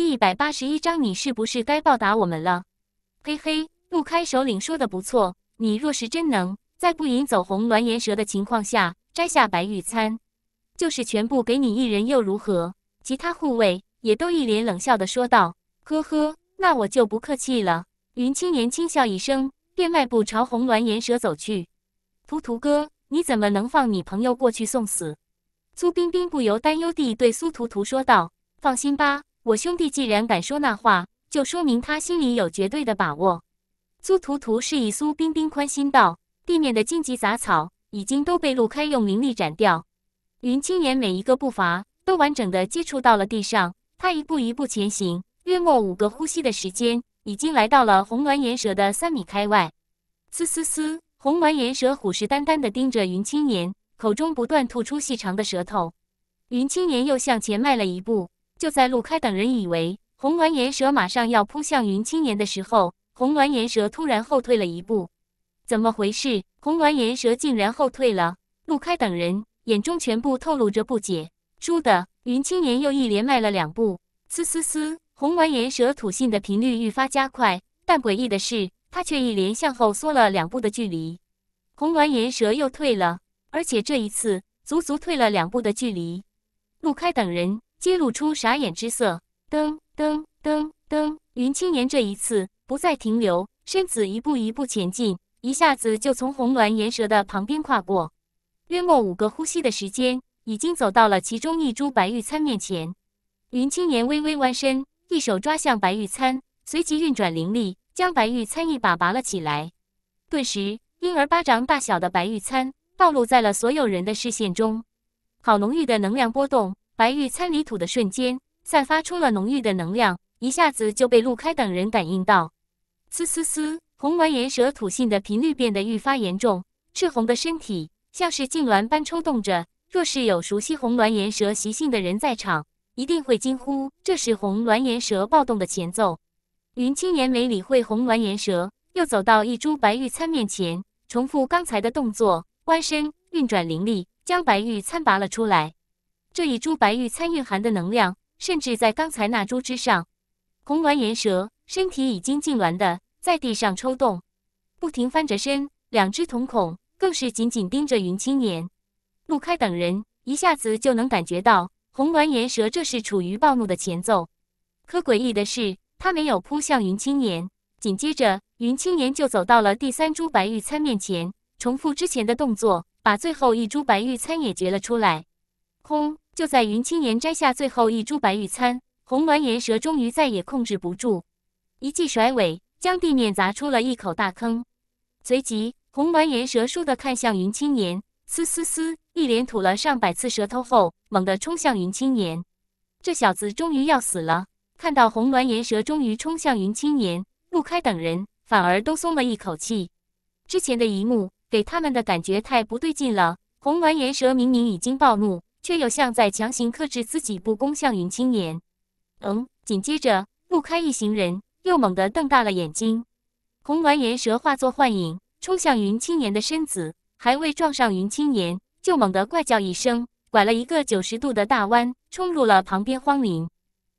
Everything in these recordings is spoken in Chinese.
第一百八十一章，你是不是该报答我们了？嘿嘿，陆开首领说的不错，你若是真能在不引走红鸾岩蛇的情况下摘下白玉簪，就是全部给你一人又如何？其他护卫也都一脸冷笑的说道。呵呵，那我就不客气了。云青年轻笑一声，便迈步朝红鸾岩蛇走去。图图哥，你怎么能放你朋友过去送死？苏冰冰不由担忧地对苏图图说道：“放心吧。”我兄弟既然敢说那话，就说明他心里有绝对的把握。苏图图示意苏冰冰宽心道：“地面的荆棘杂草已经都被陆开用灵力斩掉。云青年每一个步伐都完整的接触到了地上，他一步一步前行。约莫五个呼吸的时间，已经来到了红鸾岩蛇的三米开外。嘶嘶嘶！红鸾岩蛇虎视眈眈的盯着云青年，口中不断吐出细长的舌头。云青年又向前迈了一步。”就在陆开等人以为红鸾岩蛇马上要扑向云青岩的时候，红鸾岩蛇突然后退了一步。怎么回事？红鸾岩蛇竟然后退了！陆开等人眼中全部透露着不解。输的，云青岩又一连迈了两步。嘶嘶嘶！红鸾岩蛇吐信的频率愈发加快，但诡异的是，它却一连向后缩了两步的距离。红鸾岩蛇又退了，而且这一次足足退了两步的距离。陆开等人。揭露出傻眼之色，噔噔噔噔！云青岩这一次不再停留，身子一步一步前进，一下子就从红鸾岩蛇的旁边跨过。约莫五个呼吸的时间，已经走到了其中一株白玉参面前。云青岩微微弯身，一手抓向白玉参，随即运转灵力，将白玉参一把拔了起来。顿时，婴儿巴掌大小的白玉参暴露在了所有人的视线中。好浓郁的能量波动！白玉参离土的瞬间，散发出了浓郁的能量，一下子就被陆开等人感应到。嘶嘶嘶！红鸾岩蛇吐信的频率变得愈发严重，赤红的身体像是痉挛般抽动着。若是有熟悉红鸾岩蛇习性的人在场，一定会惊呼：这是红鸾岩蛇暴动的前奏。云青岩没理会红鸾岩蛇，又走到一株白玉参面前，重复刚才的动作，弯身运转灵力，将白玉参拔了出来。这一株白玉参蕴含的能量，甚至在刚才那株之上。红鸾岩蛇身体已经痉挛的在地上抽动，不停翻着身，两只瞳孔更是紧紧盯着云青年。陆开等人一下子就能感觉到，红鸾岩蛇这是处于暴怒的前奏。可诡异的是，它没有扑向云青年。紧接着，云青年就走到了第三株白玉参面前，重复之前的动作，把最后一株白玉参也掘了出来。轰！就在云青岩摘下最后一株白玉参，红鸾岩蛇终于再也控制不住，一记甩尾将地面砸出了一口大坑。随即，红鸾岩蛇倏的看向云青岩，嘶嘶嘶，一连吐了上百次舌头后，猛地冲向云青岩。这小子终于要死了！看到红鸾岩蛇终于冲向云青岩，陆开等人反而都松了一口气。之前的一幕给他们的感觉太不对劲了。红鸾岩蛇明明已经暴怒。却又像在强行克制自己，不攻向云青岩。嗯，紧接着，陆开一行人又猛地瞪大了眼睛。红鸾岩蛇化作幻影，冲向云青岩的身子，还未撞上云青岩，就猛地怪叫一声，拐了一个九十度的大弯，冲入了旁边荒林。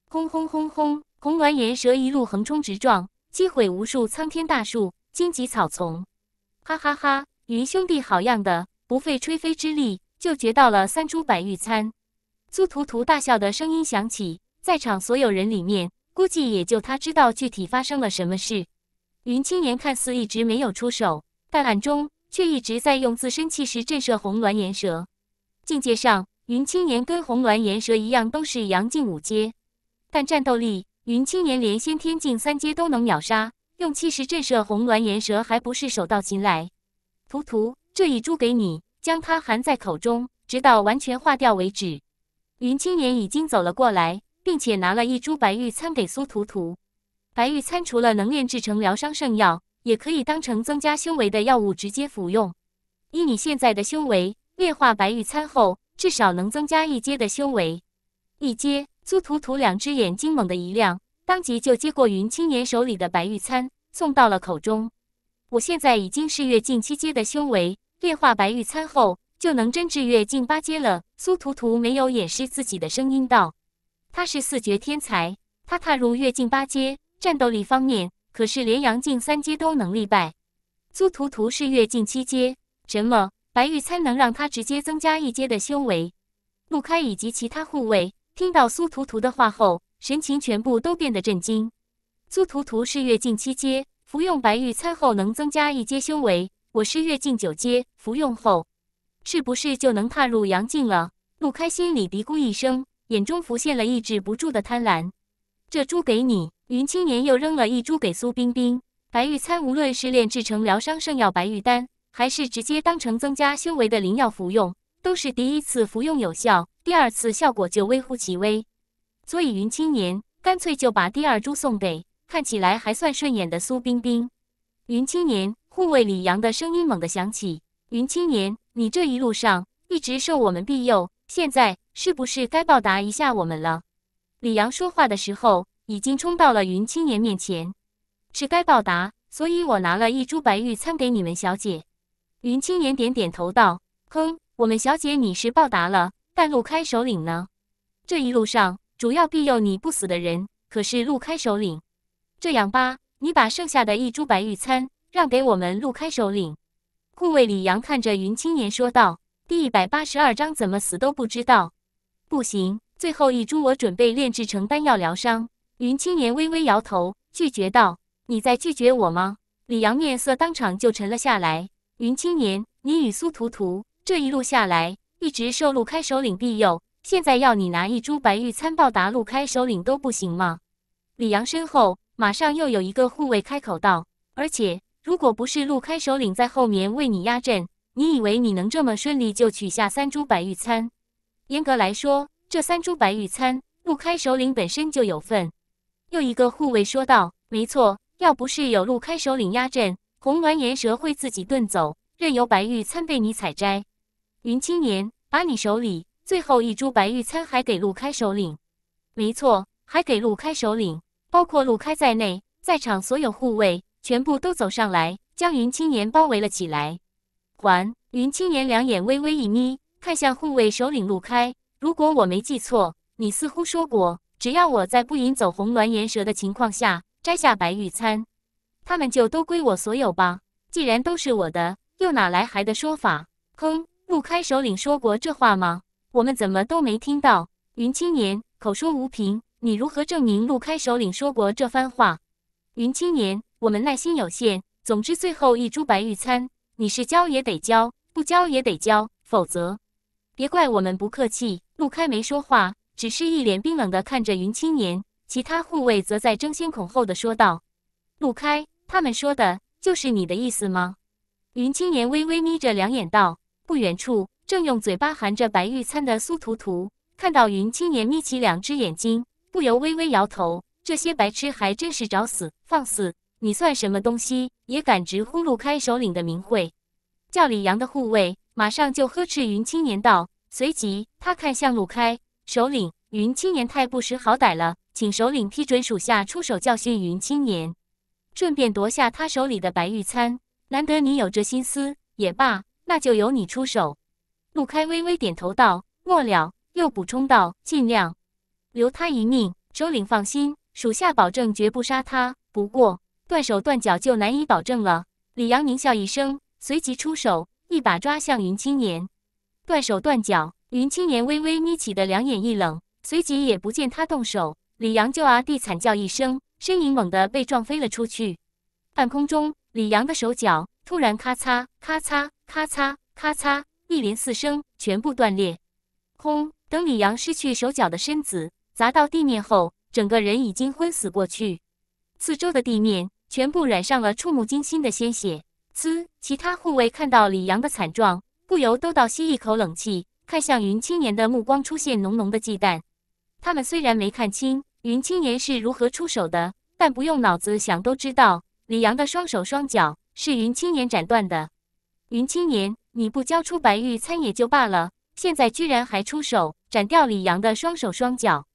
轰轰轰轰！红鸾岩蛇一路横冲直撞，击毁无数苍天大树、荆棘草丛。哈哈哈！云兄弟好样的，不费吹灰之力。就掘到了三株白玉参，苏图图大笑的声音响起，在场所有人里面，估计也就他知道具体发生了什么事。云青岩看似一直没有出手，但暗中却一直在用自身气势震慑红鸾岩蛇。境界上，云青岩跟红鸾岩蛇一样都是阳境五阶，但战斗力，云青岩连先天境三阶都能秒杀，用气势震慑红鸾岩蛇还不是手到擒来。图图，这一株给你。将它含在口中，直到完全化掉为止。云青年已经走了过来，并且拿了一株白玉参给苏图图。白玉参除了能炼制成疗伤圣药，也可以当成增加修为的药物直接服用。依你现在的修为，炼化白玉参后，至少能增加一阶的修为。一阶，苏图图两只眼睛猛地一亮，当即就接过云青年手里的白玉参，送到了口中。我现在已经是越境七阶的修为。炼化白玉餐后，就能真至月境八阶了。苏图图没有掩饰自己的声音道：“他是四绝天才，他踏入月境八阶，战斗力方面可是连阳境三阶都能力败。”苏图图是月境七阶，什么白玉餐能让他直接增加一阶的修为？陆开以及其他护卫听到苏图图的话后，神情全部都变得震惊。苏图图是月境七阶，服用白玉餐后能增加一阶修为。我是越境九阶，服用后是不是就能踏入阳境了？陆开心里嘀咕一声，眼中浮现了抑制不住的贪婪。这株给你，云青年又扔了一株给苏冰冰。白玉参无论是炼制成疗伤圣药白玉丹，还是直接当成增加修为的灵药服用，都是第一次服用有效，第二次效果就微乎其微。所以云青年干脆就把第二株送给看起来还算顺眼的苏冰冰。云青年。护卫李阳的声音猛地响起：“云青年，你这一路上一直受我们庇佑，现在是不是该报答一下我们了？”李阳说话的时候，已经冲到了云青年面前。“是该报答，所以我拿了一株白玉参给你们小姐。”云青年点点头道：“哼，我们小姐你是报答了，但路开首领呢？这一路上主要庇佑你不死的人，可是路开首领。这样吧，你把剩下的一株白玉参。”让给我们陆开首领，护卫李阳看着云青年说道：“第一百八十二章怎么死都不知道，不行，最后一株我准备炼制成丹药疗伤。”云青年微微摇头，拒绝道：“你在拒绝我吗？”李阳面色当场就沉了下来：“云青年，你与苏图图这一路下来一直受陆开首领庇佑，现在要你拿一株白玉参报答陆开首领都不行吗？”李阳身后马上又有一个护卫开口道：“而且。”如果不是陆开首领在后面为你压阵，你以为你能这么顺利就取下三株白玉参？严格来说，这三株白玉参，陆开首领本身就有份。又一个护卫说道：“没错，要不是有陆开首领压阵，红鸾岩蛇会自己遁走，任由白玉参被你采摘。”云青年，把你手里最后一株白玉参还给陆开首领。没错，还给陆开首领，包括陆开在内，在场所有护卫。全部都走上来，将云青年包围了起来。还，云青年两眼微微一眯，看向护卫首领陆开。如果我没记错，你似乎说过，只要我在不引走红鸾岩蛇的情况下摘下白玉簪，他们就都归我所有吧？既然都是我的，又哪来还的说法？哼！陆开首领说过这话吗？我们怎么都没听到？云青年口说无凭，你如何证明陆开首领说过这番话？云青年。我们耐心有限，总之最后一株白玉参，你是交也得交，不交也得交，否则别怪我们不客气。陆开没说话，只是一脸冰冷地看着云青年。其他护卫则在争先恐后的说道：“陆开，他们说的就是你的意思吗？”云青年微微眯着两眼道：“不远处正用嘴巴含着白玉参的苏图图，看到云青年眯起两只眼睛，不由微微摇头。这些白痴还真是找死，放肆！”你算什么东西，也敢直呼陆开首领的名讳？叫李阳的护卫马上就呵斥云青年道，随即他看向陆开首领：“云青年太不识好歹了，请首领批准属下出手教训云青年，顺便夺下他手里的白玉簪。难得你有这心思，也罢，那就由你出手。”陆开微微点头道，末了又补充道：“尽量留他一命，首领放心，属下保证绝不杀他。不过……”断手断脚就难以保证了。李阳狞笑一声，随即出手，一把抓向云青年。断手断脚，云青年微微眯起的两眼一冷，随即也不见他动手，李阳就啊地惨叫一声，身影猛地被撞飞了出去。半空中，李阳的手脚突然咔嚓咔嚓咔嚓咔嚓一连四声，全部断裂。轰！等李阳失去手脚的身子砸到地面后，整个人已经昏死过去。四周的地面。全部染上了触目惊心的鲜血。呲！其他护卫看到李阳的惨状，不由都倒吸一口冷气，看向云青年的目光出现浓浓的忌惮。他们虽然没看清云青年是如何出手的，但不用脑子想都知道，李阳的双手双脚是云青年斩断的。云青年，你不交出白玉餐也就罢了，现在居然还出手斩掉李阳的双手双脚！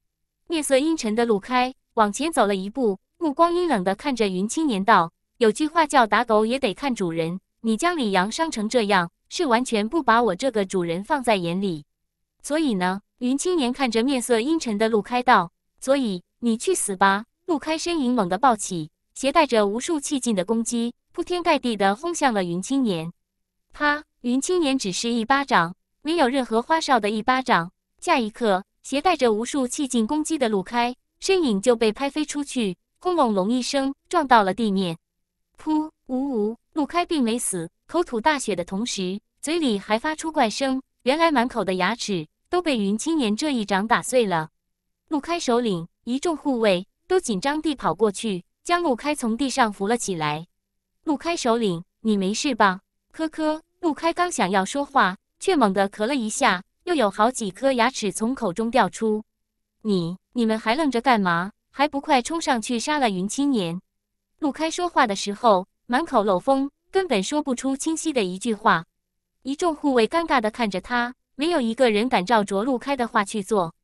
面色阴沉的路开往前走了一步。目光阴冷的看着云青年道：“有句话叫打狗也得看主人，你将李阳伤成这样，是完全不把我这个主人放在眼里。所以呢？”云青年看着面色阴沉的陆开道：“所以你去死吧！”陆开身影猛地暴起，携带着无数气劲的攻击，铺天盖地的轰向了云青年。啪！云青年只是一巴掌，没有任何花哨的一巴掌。下一刻，携带着无数气劲攻击的陆开身影就被拍飞出去。轰隆隆一声，撞到了地面。噗呜呜，陆开并没死，口吐大血的同时，嘴里还发出怪声。原来满口的牙齿都被云青岩这一掌打碎了。陆开首领一众护卫都紧张地跑过去，将陆开从地上扶了起来。陆开首领，你没事吧？咳咳，陆开刚想要说话，却猛地咳了一下，又有好几颗牙齿从口中掉出。你你们还愣着干嘛？还不快冲上去杀了云青年！陆开说话的时候满口漏风，根本说不出清晰的一句话。一众护卫尴尬地看着他，没有一个人敢照着陆开的话去做。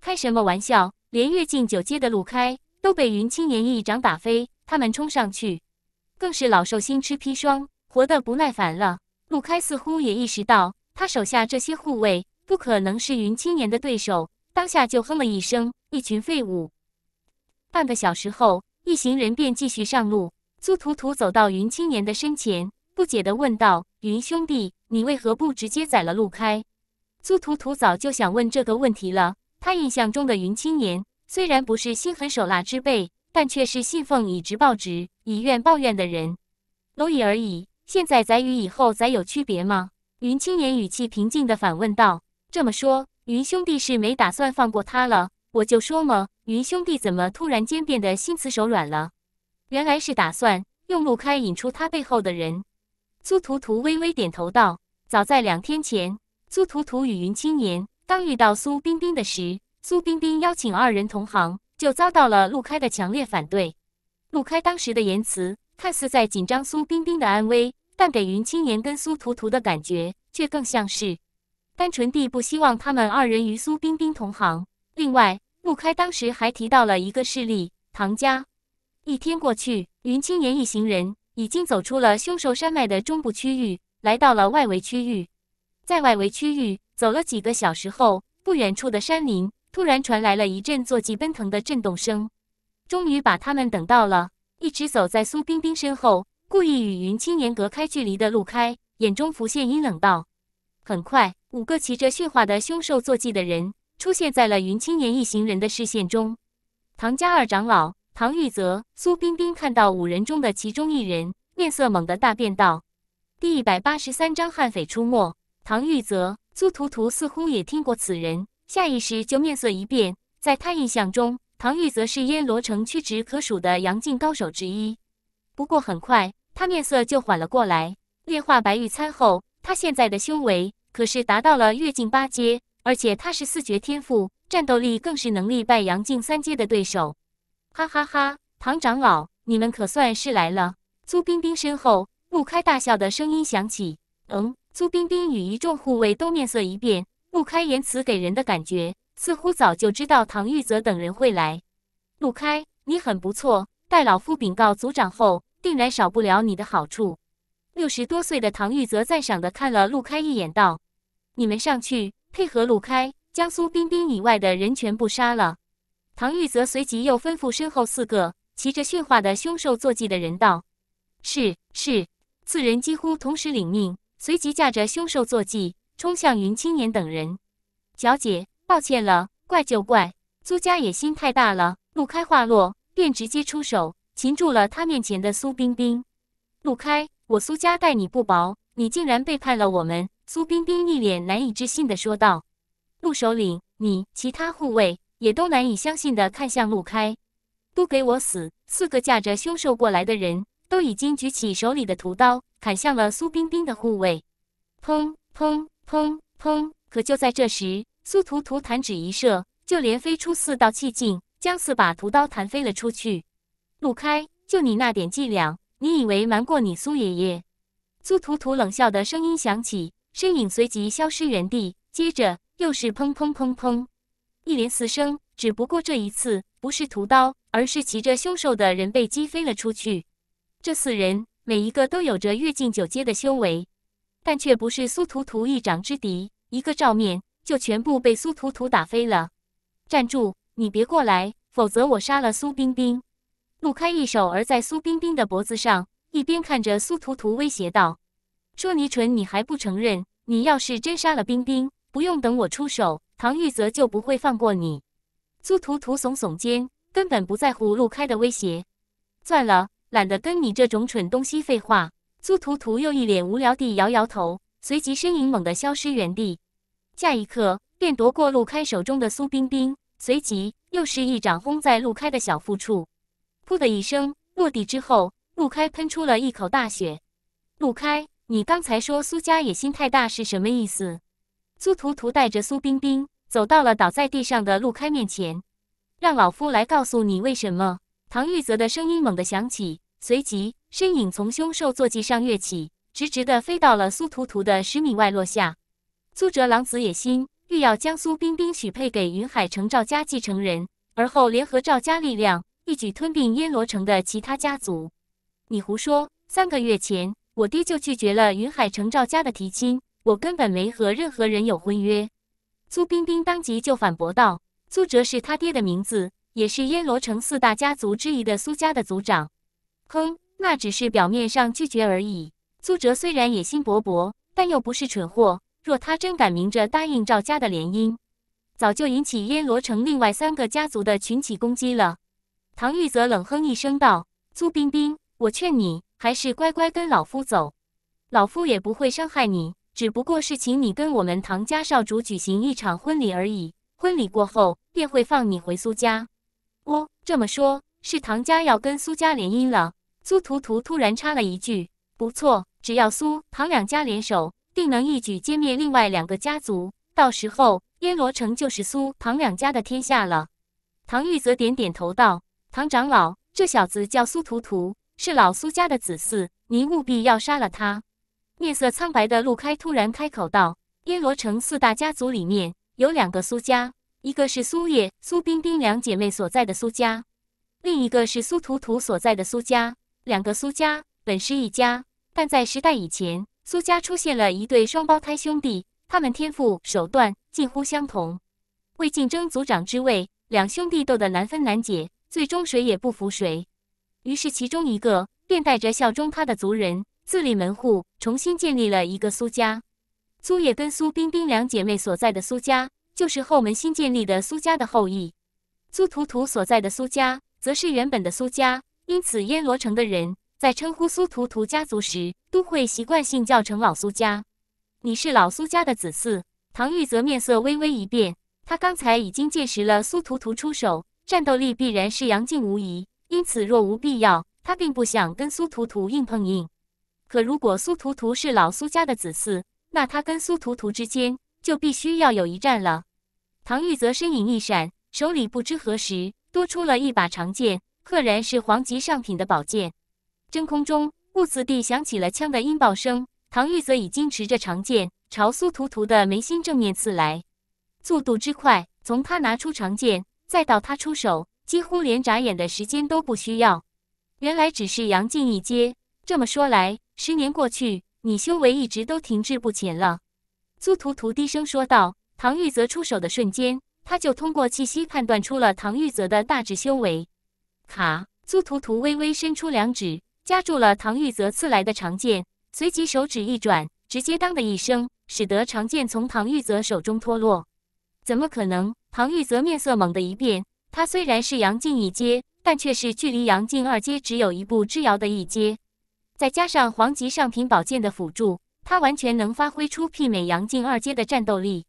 开什么玩笑？连跃进九阶的陆开都被云青年一掌打飞，他们冲上去更是老寿星吃砒霜，活得不耐烦了。陆开似乎也意识到，他手下这些护卫不可能是云青年的对手，当下就哼了一声：“一群废物。”半个小时后，一行人便继续上路。苏图图走到云青年的身前，不解地问道：“云兄弟，你为何不直接宰了陆开？”苏图图早就想问这个问题了。他印象中的云青年虽然不是心狠手辣之辈，但却是信奉以直报直，以怨报怨的人。蝼蚁而已，现在宰与以后宰有区别吗？云青年语气平静地反问道：“这么说，云兄弟是没打算放过他了？我就说嘛。”云兄弟怎么突然间变得心慈手软了？原来是打算用陆开引出他背后的人。苏图图微微点头道：“早在两天前，苏图图与云青年刚遇到苏冰冰的时，苏冰冰邀请二人同行，就遭到了陆开的强烈反对。陆开当时的言辞看似在紧张苏冰冰的安危，但给云青年跟苏图图的感觉却更像是单纯地不希望他们二人与苏冰冰同行。另外。”陆开当时还提到了一个势力，唐家。一天过去，云青言一行人已经走出了凶兽山脉的中部区域，来到了外围区域。在外围区域走了几个小时后，不远处的山林突然传来了一阵坐骑奔腾的震动声，终于把他们等到了。一直走在苏冰冰身后，故意与云青言隔开距离的陆开眼中浮现阴冷，道：“很快，五个骑着驯化的凶兽坐骑的人。”出现在了云青岩一行人的视线中。唐家二长老唐玉泽、苏冰冰看到五人中的其中一人，面色猛地大变，道：“第一百八十三章悍匪出没。”唐玉泽、苏图图似乎也听过此人，下意识就面色一变。在他印象中，唐玉泽是燕罗城屈指可数的杨靖高手之一。不过很快，他面色就缓了过来。炼化白玉餐后，他现在的修为可是达到了月境八阶。而且他是四绝天赋，战斗力更是能力败杨靖三阶的对手。哈哈哈！唐长老，你们可算是来了。苏冰冰身后，陆开大笑的声音响起：“嗯。”苏冰冰与一众护卫都面色一变。陆开言辞给人的感觉，似乎早就知道唐玉泽等人会来。陆开，你很不错，待老夫禀告族长后，定然少不了你的好处。六十多岁的唐玉泽赞赏的看了陆开一眼，道：“你们上去。”配合陆开将苏冰冰以外的人全部杀了，唐玉则随即又吩咐身后四个骑着驯化的凶兽坐骑的人道：“是是。”四人几乎同时领命，随即驾着凶兽坐骑冲向云青年等人。小姐，抱歉了，怪就怪苏家野心太大了。陆开话落，便直接出手擒住了他面前的苏冰冰。陆开，我苏家待你不薄，你竟然背叛了我们！苏冰冰一脸难以置信的说道：“陆首领，你其他护卫也都难以相信的看向陆开，都给我死！四个驾着凶兽过来的人，都已经举起手里的屠刀，砍向了苏冰冰的护卫。砰砰砰砰！可就在这时，苏图图弹指一射，就连飞出四道气劲，将四把屠刀弹飞了出去。陆开，就你那点伎俩，你以为瞒过你苏爷爷？”苏图图冷笑的声音响起。身影随即消失原地，接着又是砰砰砰砰，一连四声。只不过这一次不是屠刀，而是骑着凶兽的人被击飞了出去。这四人每一个都有着跃进九阶的修为，但却不是苏屠屠一掌之敌，一个照面就全部被苏屠屠打飞了。站住，你别过来，否则我杀了苏冰冰！陆开一手而在苏冰冰的脖子上，一边看着苏屠屠威胁道。说你蠢，你还不承认？你要是真杀了冰冰，不用等我出手，唐玉泽就不会放过你。苏图图耸耸肩，根本不在乎陆开的威胁。算了，懒得跟你这种蠢东西废话。苏图图又一脸无聊地摇摇头，随即身影猛地消失原地。下一刻，便夺过陆开手中的苏冰冰，随即又是一掌轰在陆开的小腹处，噗的一声落地之后，陆开喷出了一口大血。陆开。你刚才说苏家野心太大是什么意思？苏图图带着苏冰冰走到了倒在地上的陆开面前，让老夫来告诉你为什么。唐玉泽的声音猛地响起，随即身影从凶兽坐骑上跃起，直直的飞到了苏图图的十米外落下。苏哲狼子野心，欲要将苏冰冰许配给云海城赵家继承人，而后联合赵家力量，一举吞并燕罗城的其他家族。你胡说！三个月前。我爹就拒绝了云海城赵家的提亲，我根本没和任何人有婚约。苏冰冰当即就反驳道：“苏哲是他爹的名字，也是燕罗城四大家族之一的苏家的族长。”哼，那只是表面上拒绝而已。苏哲虽然野心勃勃，但又不是蠢货。若他真敢明着答应赵家的联姻，早就引起燕罗城另外三个家族的群起攻击了。唐玉则冷哼一声道：“苏冰冰，我劝你。”还是乖乖跟老夫走，老夫也不会伤害你，只不过是请你跟我们唐家少主举行一场婚礼而已。婚礼过后便会放你回苏家。哦，这么说，是唐家要跟苏家联姻了？苏图图突然插了一句：“不错，只要苏唐两家联手，定能一举歼灭另外两个家族。到时候，燕罗城就是苏唐两家的天下了。”唐玉则点点头道：“唐长老，这小子叫苏图图。”是老苏家的子嗣，你务必要杀了他。面色苍白的陆开突然开口道：“耶罗城四大家族里面有两个苏家，一个是苏叶、苏冰冰两姐妹所在的苏家，另一个是苏图图所在的苏家。两个苏家本是一家，但在时代以前，苏家出现了一对双胞胎兄弟，他们天赋手段近乎相同，为竞争族长之位，两兄弟斗得难分难解，最终谁也不服谁。”于是，其中一个便带着效忠他的族人自立门户，重新建立了一个苏家。苏叶跟苏冰冰两姐妹所在的苏家，就是后门新建立的苏家的后裔。苏图图所在的苏家，则是原本的苏家。因此，燕罗城的人在称呼苏图图家族时，都会习惯性叫成老苏家。你是老苏家的子嗣，唐玉则面色微微一变，他刚才已经见识了苏图图出手，战斗力必然是杨靖无疑。因此，若无必要，他并不想跟苏图图硬碰硬。可如果苏图图是老苏家的子嗣，那他跟苏图图之间就必须要有一战了。唐玉泽身影一闪，手里不知何时多出了一把长剑，赫然是皇级上品的宝剑。真空中兀自地响起了枪的音爆声。唐玉泽已经持着长剑朝苏图图的眉心正面刺来，速度之快，从他拿出长剑再到他出手。几乎连眨眼的时间都不需要。原来只是杨靖一阶。这么说来，十年过去，你修为一直都停滞不前了。苏图图低声说道。唐玉泽出手的瞬间，他就通过气息判断出了唐玉泽的大致修为。卡！苏图图微微伸出两指，夹住了唐玉泽刺来的长剑，随即手指一转，直接当的一声，使得长剑从唐玉泽手中脱落。怎么可能？唐玉泽面色猛地一变。他虽然是阳境一阶，但却是距离阳境二阶只有一步之遥的一阶。再加上黄级上品宝剑的辅助，他完全能发挥出媲美阳境二阶的战斗力。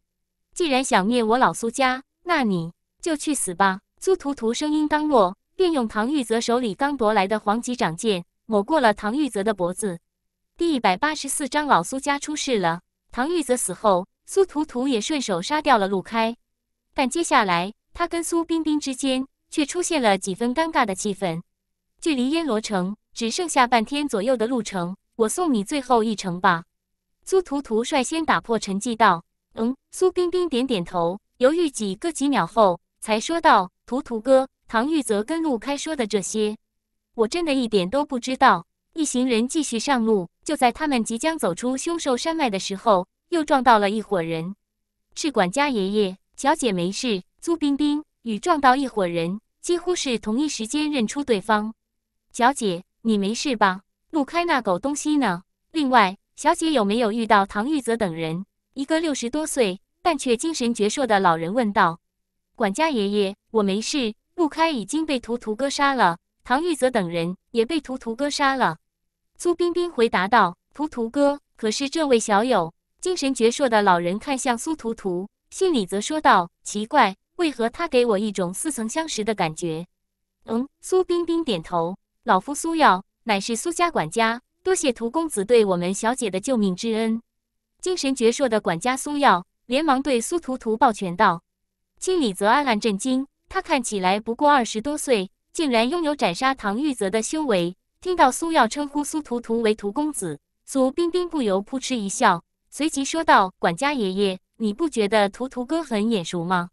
既然想灭我老苏家，那你就去死吧！苏图图声音刚落，便用唐玉泽手里刚夺来的黄级长剑抹过了唐玉泽的脖子。第一百八十四章老苏家出事了。唐玉泽死后，苏图图也顺手杀掉了陆开，但接下来。他跟苏冰冰之间却出现了几分尴尬的气氛。距离燕罗城只剩下半天左右的路程，我送你最后一程吧。苏图图率先打破沉寂道：“嗯。”苏冰冰点点头，犹豫几个几秒后才说道：“图图哥，唐玉泽跟陆开说的这些，我真的一点都不知道。”一行人继续上路。就在他们即将走出凶兽山脉的时候，又撞到了一伙人。是管家爷爷，小姐没事。苏冰冰与撞到一伙人，几乎是同一时间认出对方。小姐，你没事吧？路开那狗东西呢？另外，小姐有没有遇到唐玉泽等人？一个六十多岁但却精神矍铄的老人问道：“管家爷爷，我没事。陆开已经被图图哥杀了，唐玉泽等人也被图图哥杀了。”苏冰冰回答道：“图图哥，可是这位小友？”精神矍铄的老人看向苏图图，心里则说道：“奇怪。”为何他给我一种似曾相识的感觉？嗯，苏冰冰点头。老夫苏耀乃是苏家管家，多谢屠公子对我们小姐的救命之恩。精神矍铄的管家苏耀连忙对苏图图抱拳道。青理则暗暗震惊，他看起来不过二十多岁，竟然拥有斩杀唐玉泽的修为。听到苏耀称呼苏图图为屠公子，苏冰冰不由扑哧一笑，随即说道：“管家爷爷，你不觉得图图哥很眼熟吗？”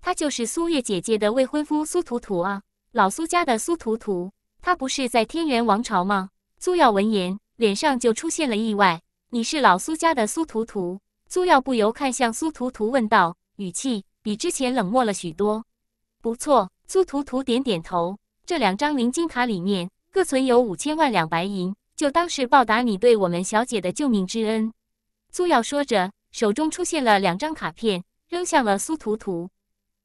他就是苏月姐姐的未婚夫苏图图啊，老苏家的苏图图。他不是在天元王朝吗？苏耀闻言，脸上就出现了意外。你是老苏家的苏图图？苏耀不由看向苏图图，问道，语气比之前冷漠了许多。不错，苏图图点点头。这两张灵金卡里面各存有五千万两白银，就当是报答你对我们小姐的救命之恩。苏耀说着，手中出现了两张卡片，扔向了苏图图。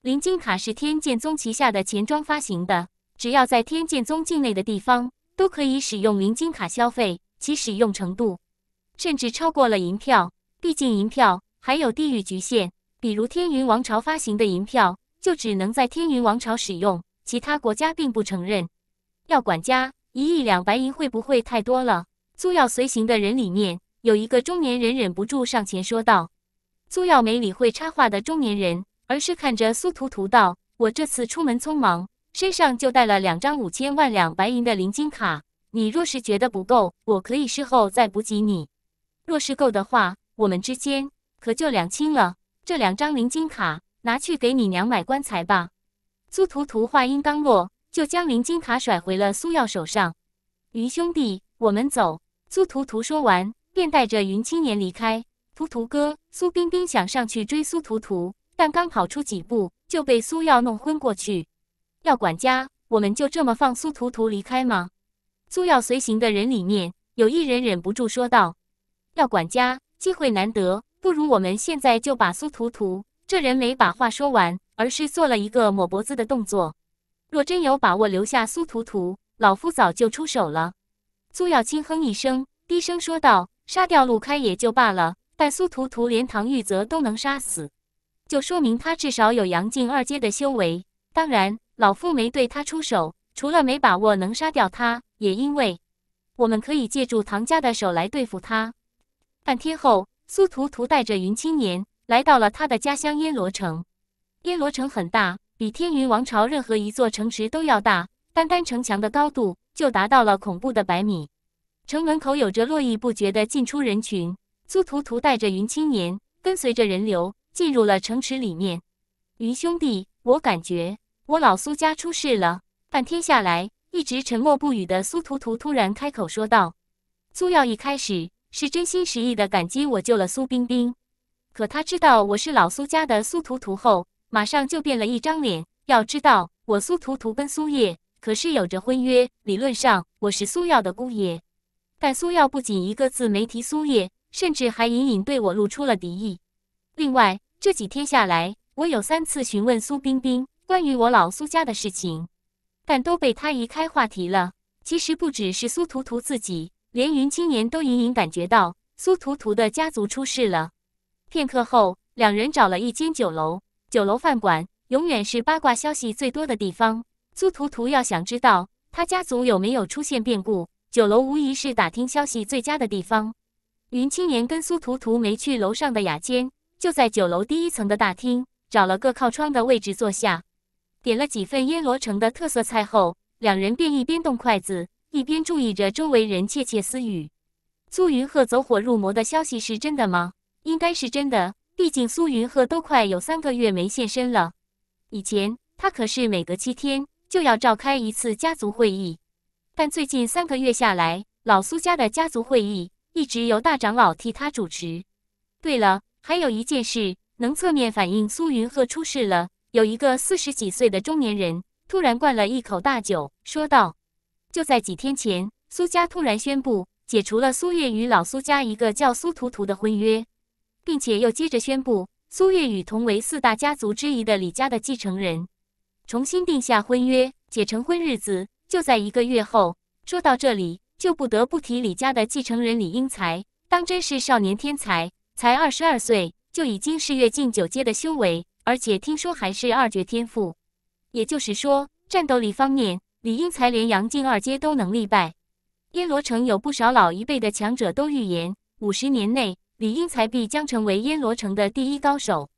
灵金卡是天剑宗旗下的钱庄发行的，只要在天剑宗境内的地方都可以使用灵金卡消费，其使用程度甚至超过了银票。毕竟银票还有地域局限，比如天云王朝发行的银票就只能在天云王朝使用，其他国家并不承认。要管家，一亿两白银会不会太多了？苏耀随行的人里面有一个中年人忍不住上前说道：“苏耀没理会插话的中年人。”而是看着苏图图道：“我这次出门匆忙，身上就带了两张五千万两白银的零金卡。你若是觉得不够，我可以事后再补给你；若是够的话，我们之间可就两清了。这两张零金卡，拿去给你娘买棺材吧。”苏图图话音刚落，就将零金卡甩回了苏耀手上。“云兄弟，我们走。”苏图图说完，便带着云青年离开。图图哥，苏冰冰想上去追苏图图。但刚跑出几步，就被苏耀弄昏过去。耀管家，我们就这么放苏图图离开吗？苏耀随行的人里面有一人忍不住说道：“耀管家，机会难得，不如我们现在就把苏图图……”这人没把话说完，而是做了一个抹脖子的动作。若真有把握留下苏图图，老夫早就出手了。苏耀轻哼一声，低声说道：“杀掉陆开也就罢了，但苏图图连唐玉泽都能杀死。”就说明他至少有阳境二阶的修为。当然，老夫没对他出手，除了没把握能杀掉他，也因为我们可以借助唐家的手来对付他。半天后，苏图图带着云青年来到了他的家乡耶罗城。耶罗城很大，比天云王朝任何一座城池都要大。单单城墙的高度就达到了恐怖的百米。城门口有着络绎不绝的进出人群。苏图图带着云青年跟随着人流。进入了城池里面，云兄弟，我感觉我老苏家出事了。半天下来，一直沉默不语的苏图图突然开口说道：“苏耀一开始是真心实意的感激我救了苏冰冰，可他知道我是老苏家的苏图图后，马上就变了一张脸。要知道，我苏图图跟苏叶可是有着婚约，理论上我是苏耀的姑爷，但苏耀不仅一个字没提苏叶，甚至还隐隐对我露出了敌意。另外，这几天下来，我有三次询问苏冰冰关于我老苏家的事情，但都被她移开话题了。其实不只是苏图图自己，连云青年都隐隐感觉到苏图图的家族出事了。片刻后，两人找了一间酒楼。酒楼饭馆永远是八卦消息最多的地方。苏图图要想知道他家族有没有出现变故，酒楼无疑是打听消息最佳的地方。云青年跟苏图图没去楼上的雅间。就在酒楼第一层的大厅，找了个靠窗的位置坐下，点了几份燕罗城的特色菜后，两人便一边动筷子，一边注意着周围人窃窃私语。苏云鹤走火入魔的消息是真的吗？应该是真的，毕竟苏云鹤都快有三个月没现身了。以前他可是每隔七天就要召开一次家族会议，但最近三个月下来，老苏家的家族会议一直由大长老替他主持。对了。还有一件事能侧面反映苏云鹤出事了。有一个四十几岁的中年人突然灌了一口大酒，说道：“就在几天前，苏家突然宣布解除了苏月与老苏家一个叫苏图图的婚约，并且又接着宣布苏月与同为四大家族之一的李家的继承人重新定下婚约，结成婚日子就在一个月后。”说到这里，就不得不提李家的继承人李英才，当真是少年天才。才二十二岁就已经是跃进九阶的修为，而且听说还是二绝天赋，也就是说，战斗力方面，李英才连杨进二阶都能力败。燕罗城有不少老一辈的强者都预言，五十年内，李英才必将成为燕罗城的第一高手。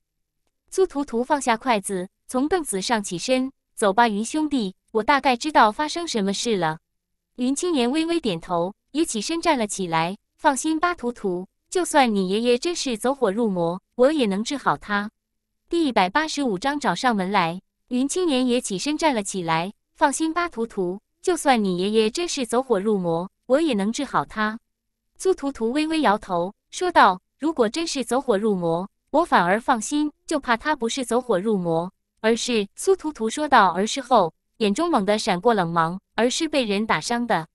苏图图放下筷子，从凳子上起身，走吧，云兄弟，我大概知道发生什么事了。云青年微微点头，也起身站了起来。放心，吧，图图。就算你爷爷真是走火入魔，我也能治好他。第一百八十五章找上门来，云青年也起身站了起来。放心，巴图图，就算你爷爷真是走火入魔，我也能治好他。苏图图微微摇头，说道：“如果真是走火入魔，我反而放心，就怕他不是走火入魔，而是……”苏图图说道，而是后，眼中猛地闪过冷芒，而是被人打伤的。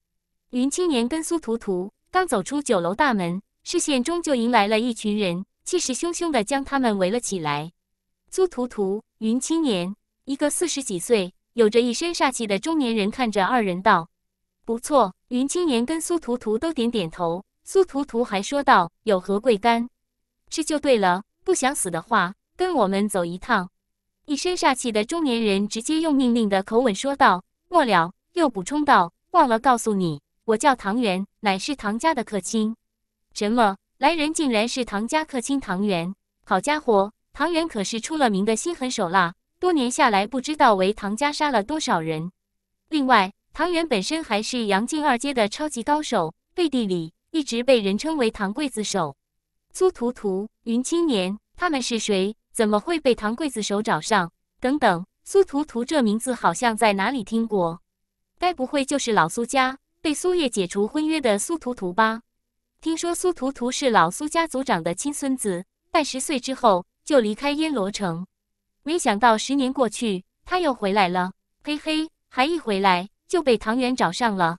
云青年跟苏图图刚走出酒楼大门。视线中就迎来了一群人，气势汹汹的将他们围了起来。苏图图、云青年，一个四十几岁、有着一身煞气的中年人看着二人道：“不错。”云青年跟苏图图都点点头。苏图图还说道：“有何贵干？”这就对了，不想死的话，跟我们走一趟。”一身煞气的中年人直接用命令的口吻说道，末了又补充道：“忘了告诉你，我叫唐元，乃是唐家的客卿。”什么？来人竟然是唐家客卿唐元！好家伙，唐元可是出了名的心狠手辣，多年下来不知道为唐家杀了多少人。另外，唐元本身还是杨靖二阶的超级高手，背地里一直被人称为“唐刽子手”。苏图图、云青年他们是谁？怎么会被唐刽子手找上？等等，苏图图这名字好像在哪里听过？该不会就是老苏家被苏叶解除婚约的苏图图吧？听说苏图图是老苏家族长的亲孙子，但十岁之后就离开燕罗城，没想到十年过去他又回来了。嘿嘿，还一回来就被唐元找上了。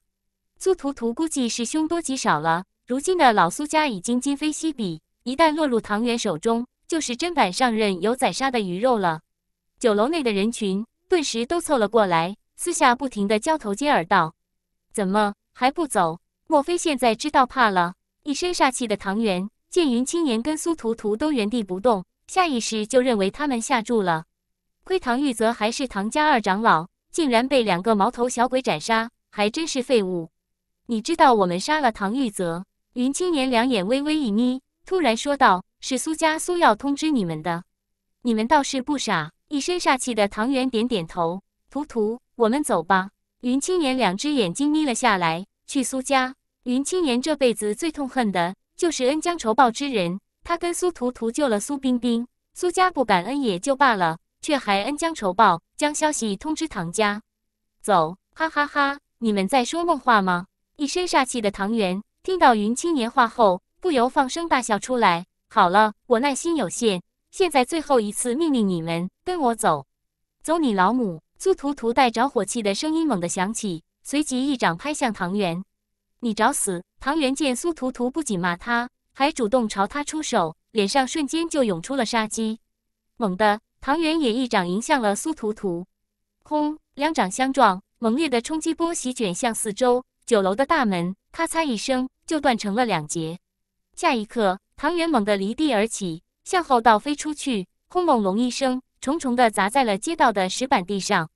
苏图图估计是凶多吉少了。如今的老苏家已经今非昔比，一旦落入唐元手中，就是砧板上任有宰杀的鱼肉了。酒楼内的人群顿时都凑了过来，私下不停的交头接耳道：“怎么还不走？莫非现在知道怕了？”一身煞气的唐元见云青年跟苏图图都原地不动，下意识就认为他们下注了。亏唐玉泽还是唐家二长老，竟然被两个毛头小鬼斩杀，还真是废物！你知道我们杀了唐玉泽？云青年两眼微微一眯，突然说道：“是苏家苏耀通知你们的。你们倒是不傻。”一身煞气的唐元点点头：“图图，我们走吧。”云青年两只眼睛眯了下来：“去苏家。”云青岩这辈子最痛恨的就是恩将仇报之人。他跟苏图图救了苏冰冰，苏家不感恩也就罢了，却还恩将仇报，将消息通知唐家。走，哈哈哈！你们在说梦话吗？一身煞气的唐元听到云青岩话后，不由放声大笑出来。好了，我耐心有限，现在最后一次命令你们跟我走。走你老母！苏图图带着火气的声音猛地响起，随即一掌拍向唐元。你找死！唐元见苏图图不仅骂他，还主动朝他出手，脸上瞬间就涌出了杀机。猛地，唐元也一掌迎向了苏图图。轰！两掌相撞，猛烈的冲击波席卷向四周。酒楼的大门咔嚓一声就断成了两截。下一刻，唐元猛地离地而起，向后倒飞出去，轰隆隆一声，重重的砸在了街道的石板地上。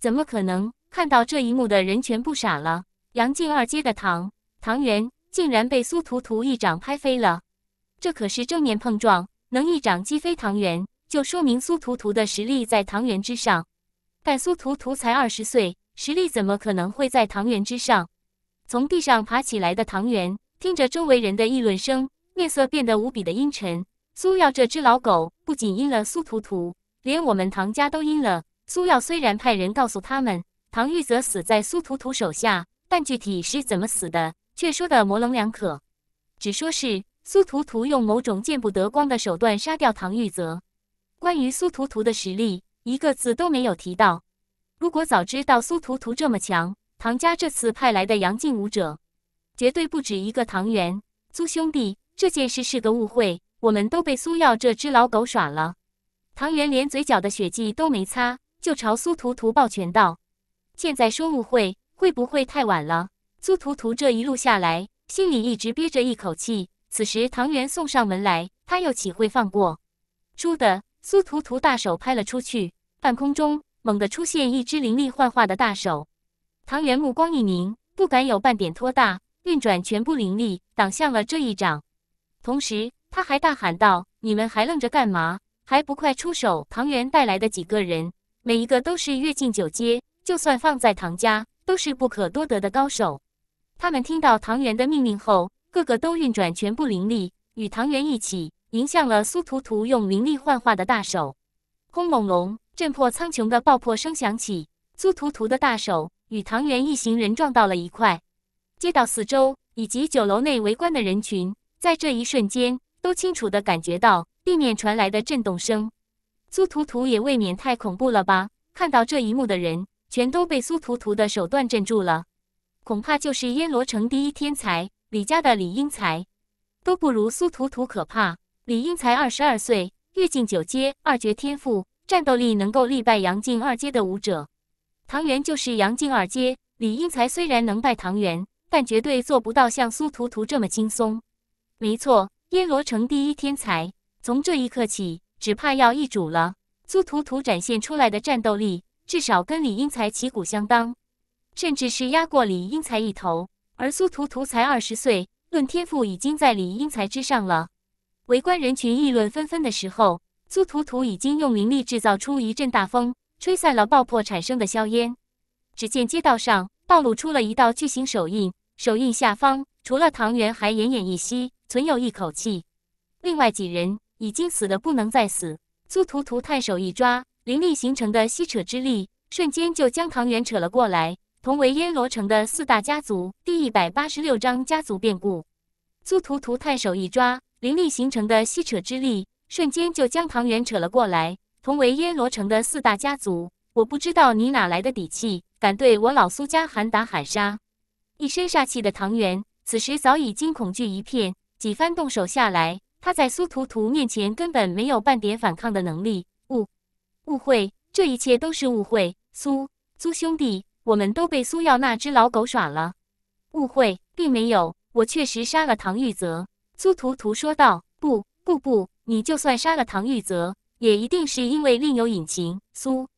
怎么可能？看到这一幕的人全部傻了。杨靖二阶的唐唐元竟然被苏图图一掌拍飞了，这可是正面碰撞，能一掌击飞唐元，就说明苏图图的实力在唐元之上。但苏图图才二十岁，实力怎么可能会在唐元之上？从地上爬起来的唐元，听着周围人的议论声，面色变得无比的阴沉。苏耀这只老狗不仅阴了苏图图，连我们唐家都阴了。苏耀虽然派人告诉他们唐玉泽死在苏图图手下。但具体是怎么死的，却说的模棱两可，只说是苏图图用某种见不得光的手段杀掉唐玉泽。关于苏图图的实力，一个字都没有提到。如果早知道苏图图这么强，唐家这次派来的杨靖武者，绝对不止一个。唐元，苏兄弟，这件事是个误会，我们都被苏耀这只老狗耍了。唐元连嘴角的血迹都没擦，就朝苏图图抱拳道：“现在说误会。”会不会太晚了？苏图图这一路下来，心里一直憋着一口气。此时唐元送上门来，他又岂会放过？出的苏图图大手拍了出去，半空中猛地出现一只灵力幻化的大手。唐元目光一凝，不敢有半点拖大，运转全部灵力挡向了这一掌。同时，他还大喊道：“你们还愣着干嘛？还不快出手！”唐元带来的几个人，每一个都是跃进九阶，就算放在唐家。都是不可多得的高手。他们听到唐元的命令后，个个都运转全部灵力，与唐元一起迎向了苏图图用灵力幻化的大手。轰隆隆，震破苍穹的爆破声响起，苏图图的大手与唐元一行人撞到了一块。街道四周以及酒楼内围观的人群，在这一瞬间都清楚的感觉到地面传来的震动声。苏图图也未免太恐怖了吧？看到这一幕的人。全都被苏图图的手段镇住了，恐怕就是燕罗城第一天才李家的李英才，都不如苏图图可怕。李英才二十二岁，跃进九阶二绝天赋，战斗力能够力败杨靖二阶的武者。唐元就是杨靖二阶，李英才虽然能败唐元，但绝对做不到像苏图图这么轻松。没错，燕罗城第一天才，从这一刻起，只怕要易主了。苏图图展现出来的战斗力。至少跟李英才旗鼓相当，甚至是压过李英才一头。而苏图图才二十岁，论天赋已经在李英才之上了。围观人群议论纷纷的时候，苏图图已经用灵力制造出一阵大风，吹散了爆破产生的硝烟。只见街道上暴露出了一道巨型手印，手印下方除了唐元还奄奄一息，存有一口气；另外几人已经死得不能再死。苏图图探手一抓。灵力形成的吸扯之力，瞬间就将唐元扯了过来。同为燕罗城的四大家族，第一百八十六章家族变故。苏图图探手一抓，灵力形成的吸扯之力，瞬间就将唐元扯了过来。同为燕罗城的四大家族，我不知道你哪来的底气，敢对我老苏家喊打喊杀？一身煞气的唐元，此时早已惊恐惧一片。几番动手下来，他在苏图图面前根本没有半点反抗的能力。误会，这一切都是误会。苏苏兄弟，我们都被苏耀那只老狗耍了。误会并没有，我确实杀了唐玉泽。苏图图说道：“不不不，你就算杀了唐玉泽，也一定是因为另有隐情。”苏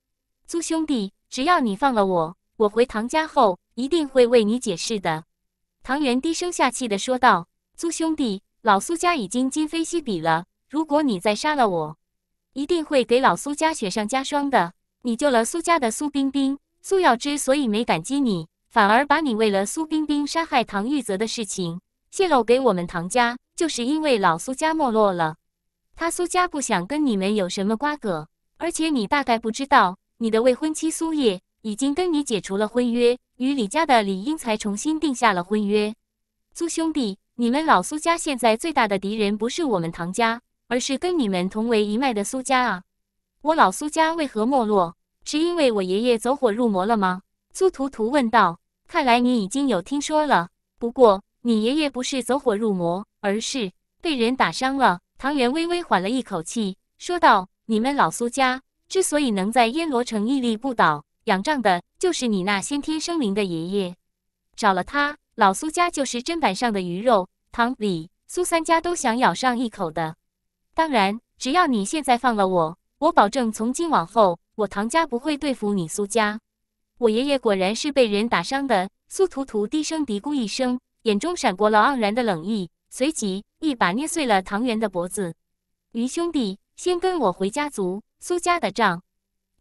苏兄弟，只要你放了我，我回唐家后一定会为你解释的。唐元低声下气地说道：“苏兄弟，老苏家已经今非昔比了，如果你再杀了我。”一定会给老苏家雪上加霜的。你救了苏家的苏冰冰，苏耀之所以没感激你，反而把你为了苏冰冰杀害唐玉泽的事情泄露给我们唐家，就是因为老苏家没落了。他苏家不想跟你们有什么瓜葛，而且你大概不知道，你的未婚妻苏叶已经跟你解除了婚约，与李家的李英才重新定下了婚约。苏兄弟，你们老苏家现在最大的敌人不是我们唐家。而是跟你们同为一脉的苏家啊！我老苏家为何没落？是因为我爷爷走火入魔了吗？苏图图问道。看来你已经有听说了。不过你爷爷不是走火入魔，而是被人打伤了。唐元微微缓了一口气，说道：“你们老苏家之所以能在燕罗城屹立不倒，仰仗的就是你那先天生灵的爷爷。找了他，老苏家就是砧板上的鱼肉。唐李苏三家都想咬上一口的。”当然，只要你现在放了我，我保证从今往后，我唐家不会对付你苏家。我爷爷果然是被人打伤的。苏图图低声嘀咕一声，眼中闪过了盎然的冷意，随即一把捏碎了唐元的脖子。云兄弟，先跟我回家族，苏家的账，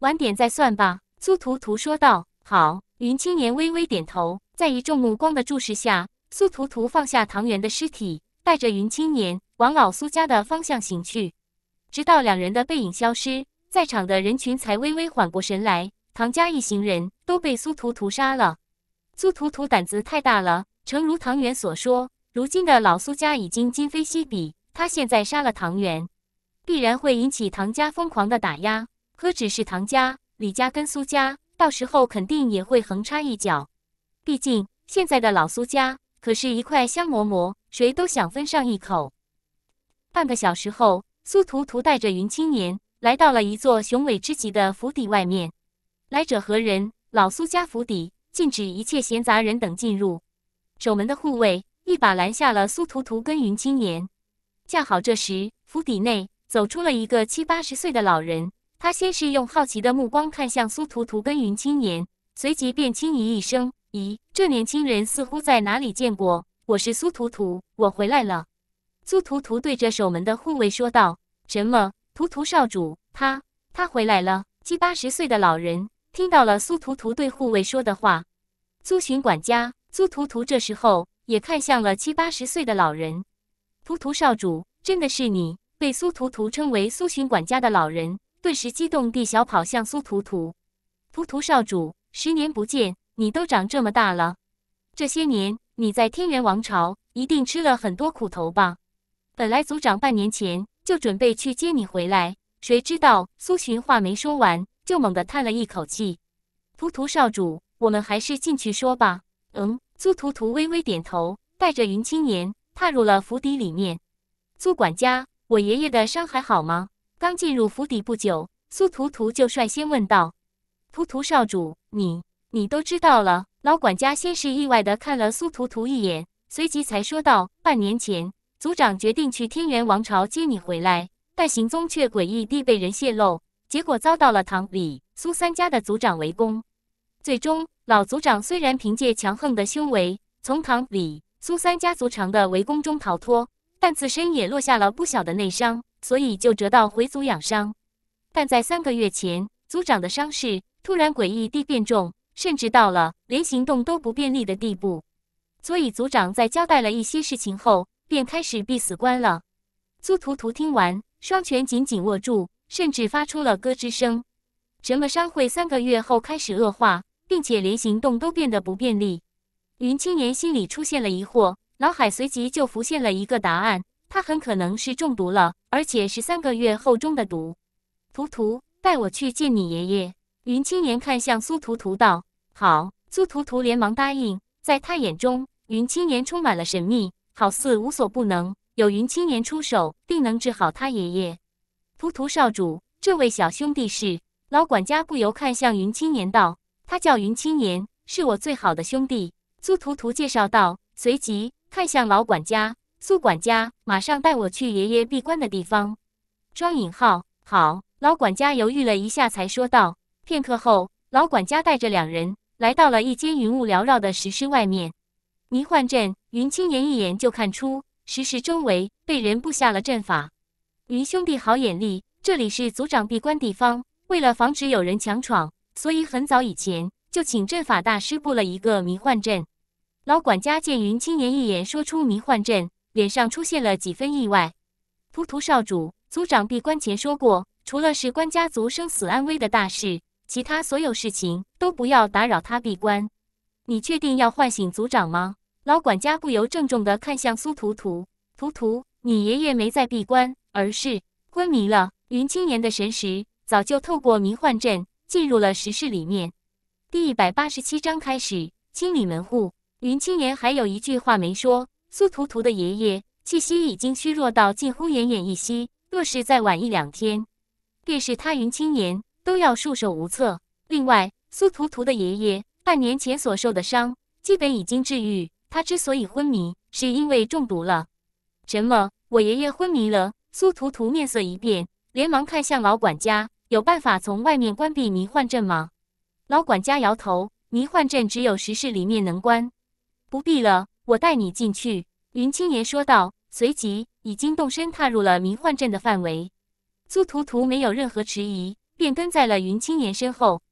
晚点再算吧。苏图图说道。好。云青年微微点头，在一众目光的注视下，苏图图放下唐元的尸体，带着云青年。往老苏家的方向行去，直到两人的背影消失，在场的人群才微微缓过神来。唐家一行人都被苏图图杀了，苏图图胆子太大了。诚如唐元所说，如今的老苏家已经今非昔比，他现在杀了唐元，必然会引起唐家疯狂的打压。何止是唐家，李家跟苏家，到时候肯定也会横插一脚。毕竟现在的老苏家可是一块香馍馍，谁都想分上一口。半个小时后，苏图图带着云青年来到了一座雄伟之极的府邸外面。来者何人？老苏家府邸禁止一切闲杂人等进入。守门的护卫一把拦下了苏图图跟云青年。恰好这时，府邸内走出了一个七八十岁的老人。他先是用好奇的目光看向苏图图跟云青年，随即便轻咦一声：“咦，这年轻人似乎在哪里见过？”“我是苏图图，我回来了。”苏图图对着守门的护卫说道：“什么？图图少主，他他回来了。”七八十岁的老人听到了苏图图对护卫说的话。苏巡管家，苏图图这时候也看向了七八十岁的老人。图图少主，真的是你？被苏图图称为苏巡管家的老人顿时激动地小跑向苏图图。图图少主，十年不见，你都长这么大了。这些年你在天元王朝一定吃了很多苦头吧？本来族长半年前就准备去接你回来，谁知道苏洵话没说完就猛地叹了一口气。图图少主，我们还是进去说吧。嗯，苏图图微微点头，带着云青年踏入了府邸里面。苏管家，我爷爷的伤还好吗？刚进入府邸不久，苏图图就率先问道。图图少主，你你都知道了？老管家先是意外的看了苏图图一眼，随即才说道：半年前。族长决定去天元王朝接你回来，但行踪却诡异地被人泄露，结果遭到了唐李苏三家的族长围攻。最终，老族长虽然凭借强横的修为从唐李苏三家族长的围攻中逃脱，但自身也落下了不小的内伤，所以就折到回族养伤。但在三个月前，族长的伤势突然诡异地变重，甚至到了连行动都不便利的地步。所以，族长在交代了一些事情后。便开始必死关了。苏图图听完，双拳紧紧握住，甚至发出了咯吱声。什么商会三个月后开始恶化，并且连行动都变得不便利。云青年心里出现了疑惑，脑海随即就浮现了一个答案：他很可能是中毒了，而且是三个月后中的毒。图图，带我去见你爷爷。云青年看向苏图图道：“好。”苏图图连忙答应。在他眼中，云青年充满了神秘。好似无所不能，有云青年出手，定能治好他爷爷。图图少主，这位小兄弟是老管家，不由看向云青年，道：“他叫云青年，是我最好的兄弟。”苏图图介绍道，随即看向老管家，苏管家马上带我去爷爷闭关的地方。双引号好，老管家犹豫了一下，才说道。片刻后，老管家带着两人来到了一间云雾缭绕的石狮外面，迷幻阵。云青言一眼就看出，石石周围被人布下了阵法。云兄弟好眼力，这里是族长闭关地方，为了防止有人强闯，所以很早以前就请阵法大师布了一个迷幻阵。老管家见云青言一眼说出迷幻阵，脸上出现了几分意外。图图少主，族长闭关前说过，除了事关家族生死安危的大事，其他所有事情都不要打扰他闭关。你确定要唤醒族长吗？老管家不由郑重地看向苏图图，图图，你爷爷没在闭关，而是昏迷了。云青年的神识早就透过迷幻阵进入了石室里面。第一百八十七章开始清理门户。云青年还有一句话没说：苏图图的爷爷气息已经虚弱到近乎奄奄一息，若是再晚一两天，便是他云青年都要束手无策。另外，苏图图的爷爷半年前所受的伤基本已经治愈。他之所以昏迷，是因为中毒了。什么？我爷爷昏迷了？苏图图面色一变，连忙看向老管家：“有办法从外面关闭迷幻阵吗？”老管家摇头：“迷幻阵只有石室里面能关。”“不必了，我带你进去。”云青年说道，随即已经动身踏入了迷幻阵的范围。苏图图没有任何迟疑，便跟在了云青年身后。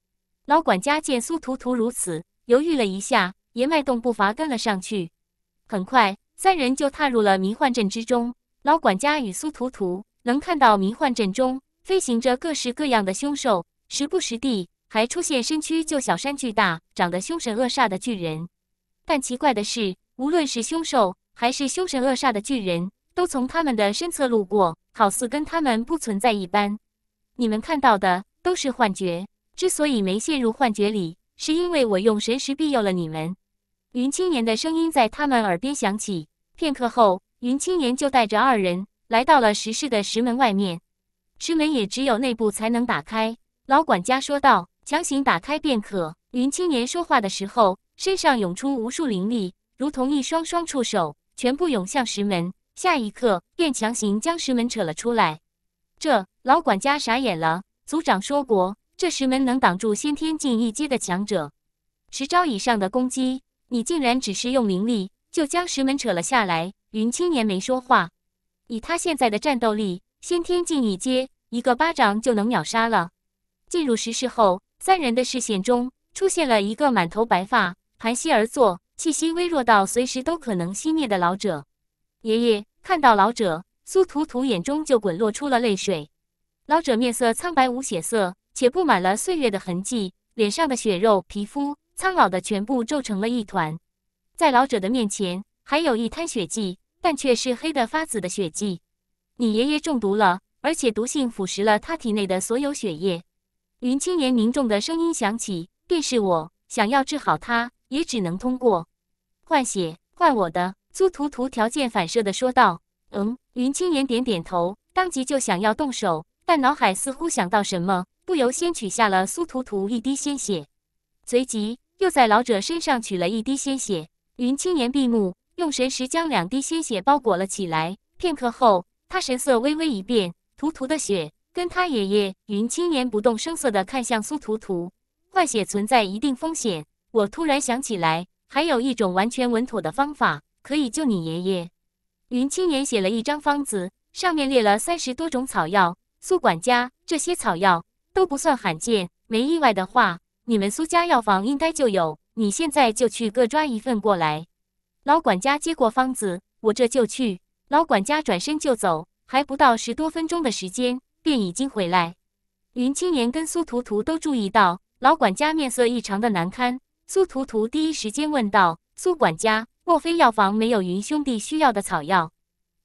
老管家见苏图图如此，犹豫了一下。也迈动步伐跟了上去，很快三人就踏入了迷幻阵之中。老管家与苏图图能看到迷幻阵中飞行着各式各样的凶兽，时不时地还出现身躯就小山巨大、长得凶神恶煞的巨人。但奇怪的是，无论是凶兽还是凶神恶煞的巨人，都从他们的身侧路过，好似跟他们不存在一般。你们看到的都是幻觉。之所以没陷入幻觉里，是因为我用神识庇佑了你们。云青年的声音在他们耳边响起。片刻后，云青年就带着二人来到了石室的石门外面。石门也只有内部才能打开。老管家说道：“强行打开便可。”云青年说话的时候，身上涌出无数灵力，如同一双双触手，全部涌向石门。下一刻，便强行将石门扯了出来。这老管家傻眼了。族长说过，这石门能挡住先天境一阶的强者十招以上的攻击。你竟然只是用灵力就将石门扯了下来。云青年没说话，以他现在的战斗力，先天境一阶，一个巴掌就能秒杀了。进入石室后，三人的视线中出现了一个满头白发、盘膝而坐、气息微弱到随时都可能熄灭的老者。爷爷看到老者，苏图图眼中就滚落出了泪水。老者面色苍白无血色，且布满了岁月的痕迹，脸上的血肉、皮肤。苍老的全部皱成了一团，在老者的面前还有一滩血迹，但却是黑的发紫的血迹。你爷爷中毒了，而且毒性腐蚀了他体内的所有血液。云青岩凝重的声音响起：“便是我想要治好他，也只能通过换血，换我的。”苏图图条件反射的说道：“嗯。”云青岩点点头，当即就想要动手，但脑海似乎想到什么，不由先取下了苏图图一滴鲜血，随即。又在老者身上取了一滴鲜血，云青岩闭目，用神识将两滴鲜血包裹了起来。片刻后，他神色微微一变。图图的血跟他爷爷……云青岩不动声色地看向苏图图：“换血存在一定风险，我突然想起来，还有一种完全稳妥的方法可以救你爷爷。”云青岩写了一张方子，上面列了三十多种草药。苏管家，这些草药都不算罕见，没意外的话。你们苏家药房应该就有，你现在就去各抓一份过来。老管家接过方子，我这就去。老管家转身就走，还不到十多分钟的时间，便已经回来。云青年跟苏图图都注意到老管家面色异常的难堪。苏图图第一时间问道：“苏管家，莫非药房没有云兄弟需要的草药？”“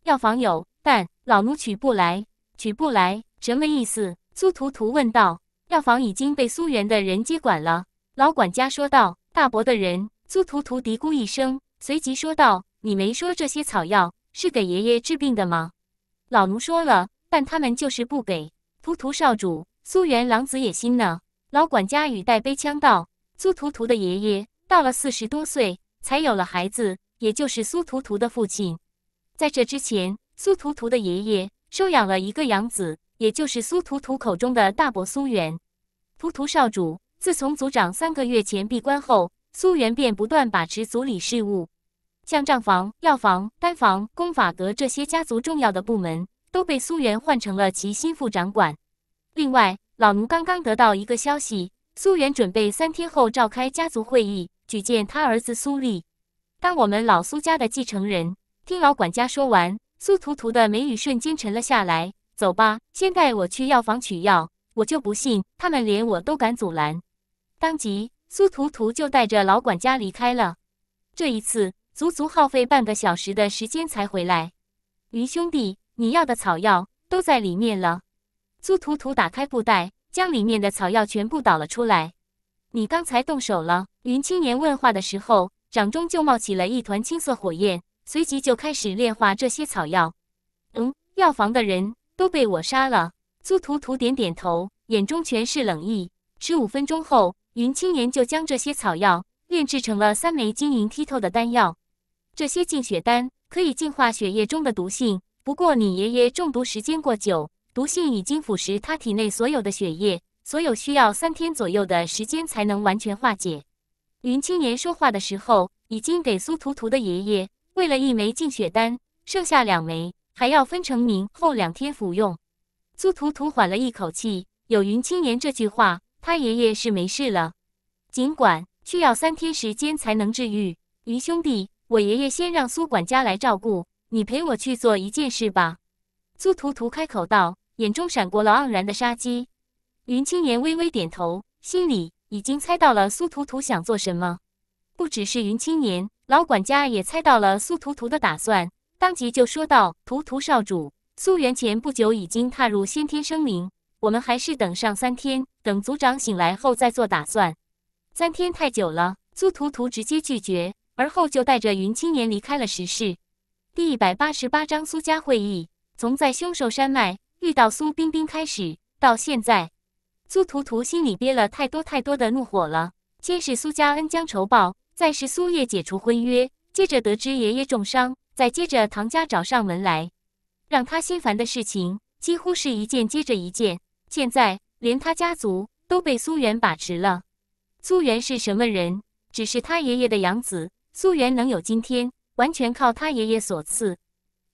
药房有，但老奴取不来，取不来什么意思？”苏图图问道。药房已经被苏元的人接管了，老管家说道。大伯的人，苏图图嘀咕一声，随即说道：“你没说这些草药是给爷爷治病的吗？”老奴说了，但他们就是不给。图图少主，苏元狼子野心呢？老管家语带悲腔道。苏图图的爷爷到了四十多岁才有了孩子，也就是苏图图的父亲。在这之前，苏图图的爷爷收养了一个养子。也就是苏图图口中的大伯苏元，图图少主。自从族长三个月前闭关后，苏元便不断把持族里事务，像账房、药房、丹房、功法阁这些家族重要的部门，都被苏元换成了其心腹掌管。另外，老奴刚刚得到一个消息，苏元准备三天后召开家族会议，举荐他儿子苏立，当我们老苏家的继承人。听老管家说完，苏图图的眉宇瞬间沉了下来。走吧，先带我去药房取药。我就不信他们连我都敢阻拦。当即，苏图图就带着老管家离开了。这一次，足足耗费半个小时的时间才回来。云兄弟，你要的草药都在里面了。苏图图打开布袋，将里面的草药全部倒了出来。你刚才动手了？云青年问话的时候，掌中就冒起了一团青色火焰，随即就开始炼化这些草药。嗯，药房的人。都被我杀了。苏图图点点头，眼中全是冷意。十五分钟后，云青岩就将这些草药炼制成了三枚晶莹剔透的丹药。这些净血丹可以净化血液中的毒性，不过你爷爷中毒时间过久，毒性已经腐蚀他体内所有的血液，所有需要三天左右的时间才能完全化解。云青岩说话的时候，已经给苏图图的爷爷喂了一枚净血丹，剩下两枚。还要分成，明后两天服用。苏图图缓了一口气，有云青年这句话，他爷爷是没事了。尽管需要三天时间才能治愈，云兄弟，我爷爷先让苏管家来照顾，你陪我去做一件事吧。苏图图开口道，眼中闪过了盎然的杀机。云青年微微点头，心里已经猜到了苏图图想做什么。不只是云青年，老管家也猜到了苏图图的打算。当即就说道：“图图少主，苏元前不久已经踏入先天生灵，我们还是等上三天，等族长醒来后再做打算。三天太久了。”苏图图直接拒绝，而后就带着云青年离开了石室。第一百八十八章苏家会议。从在凶兽山脉遇到苏冰冰开始，到现在，苏图图心里憋了太多太多的怒火了。先是苏家恩将仇报，再是苏叶解除婚约，接着得知爷爷重伤。再接着，唐家找上门来，让他心烦的事情几乎是一件接着一件。现在连他家族都被苏元把持了。苏元是什么人？只是他爷爷的养子。苏元能有今天，完全靠他爷爷所赐。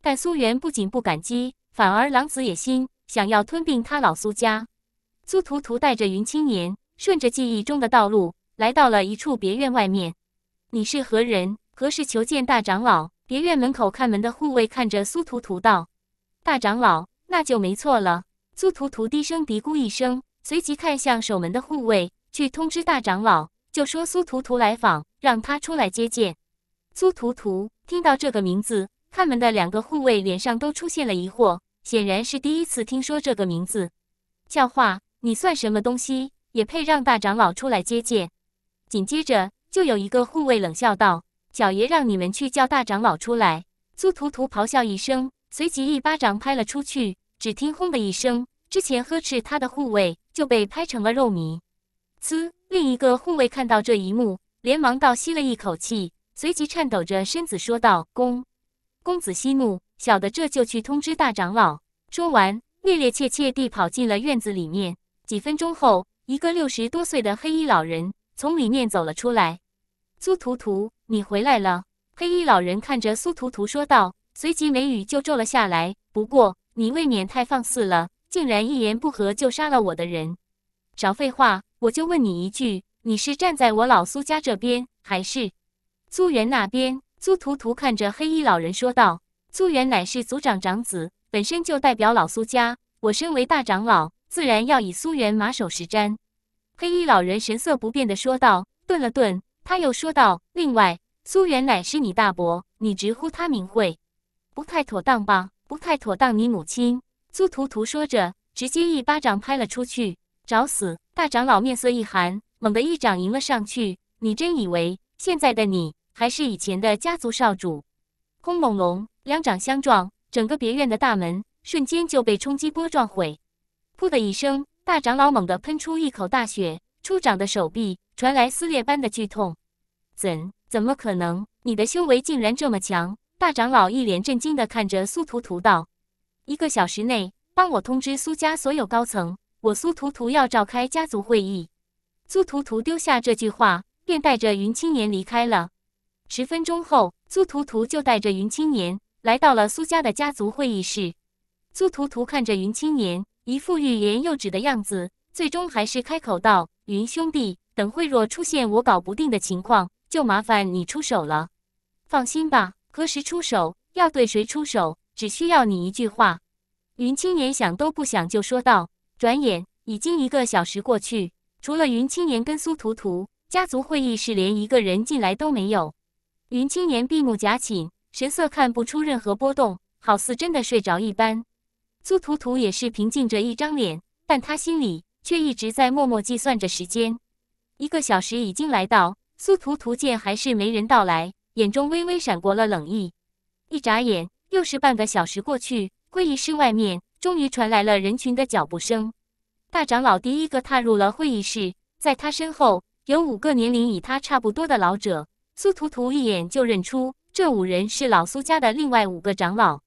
但苏元不仅不感激，反而狼子野心，想要吞并他老苏家。苏图图带着云青年，顺着记忆中的道路，来到了一处别院外面。你是何人？何时求见大长老？别院门口看门的护卫看着苏图图道：“大长老，那就没错了。”苏图图低声嘀咕一声，随即看向守门的护卫，去通知大长老，就说苏图图来访，让他出来接见。苏图图听到这个名字，看门的两个护卫脸上都出现了疑惑，显然是第一次听说这个名字。教化，你算什么东西，也配让大长老出来接见？紧接着，就有一个护卫冷笑道。小爷让你们去叫大长老出来！苏图图咆哮一声，随即一巴掌拍了出去。只听“轰”的一声，之前呵斥他的护卫就被拍成了肉糜。呲！另一个护卫看到这一幕，连忙倒吸了一口气，随即颤抖着身子说道：“公公子息怒，小的这就去通知大长老。”说完，趔趔趄趄地跑进了院子里面。几分钟后，一个六十多岁的黑衣老人从里面走了出来。苏图图。你回来了，黑衣老人看着苏图图说道，随即眉宇就皱了下来。不过你未免太放肆了，竟然一言不合就杀了我的人。少废话，我就问你一句，你是站在我老苏家这边，还是苏元那边？苏图图看着黑衣老人说道：“苏元乃是族长长子，本身就代表老苏家。我身为大长老，自然要以苏元马首是瞻。”黑衣老人神色不变地说道，顿了顿。他又说道：“另外，苏元乃是你大伯，你直呼他名讳，不太妥当吧？不太妥当。”你母亲苏图图说着，直接一巴掌拍了出去：“找死！”大长老面色一寒，猛地一掌迎了上去：“你真以为现在的你还是以前的家族少主？”轰隆隆，两掌相撞，整个别院的大门瞬间就被冲击波撞毁。噗的一声，大长老猛地喷出一口大血，出掌的手臂。传来撕裂般的剧痛，怎怎么可能？你的修为竟然这么强大！长老一脸震惊的看着苏图图道：“一个小时内，帮我通知苏家所有高层，我苏图图要召开家族会议。”苏图图丢下这句话，便带着云青年离开了。十分钟后，苏图图就带着云青年来到了苏家的家族会议室。苏图图看着云青年，一副欲言又止的样子，最终还是开口道：“云兄弟。”等会若出现我搞不定的情况，就麻烦你出手了。放心吧，何时出手，要对谁出手，只需要你一句话。云青年想都不想就说道。转眼已经一个小时过去，除了云青年跟苏图图，家族会议室连一个人进来都没有。云青年闭目假寝，神色看不出任何波动，好似真的睡着一般。苏图图也是平静着一张脸，但他心里却一直在默默计算着时间。一个小时已经来到，苏图图见还是没人到来，眼中微微闪过了冷意。一眨眼，又是半个小时过去会议室外面终于传来了人群的脚步声。大长老第一个踏入了会议室，在他身后有五个年龄与他差不多的老者。苏图图一眼就认出，这五人是老苏家的另外五个长老。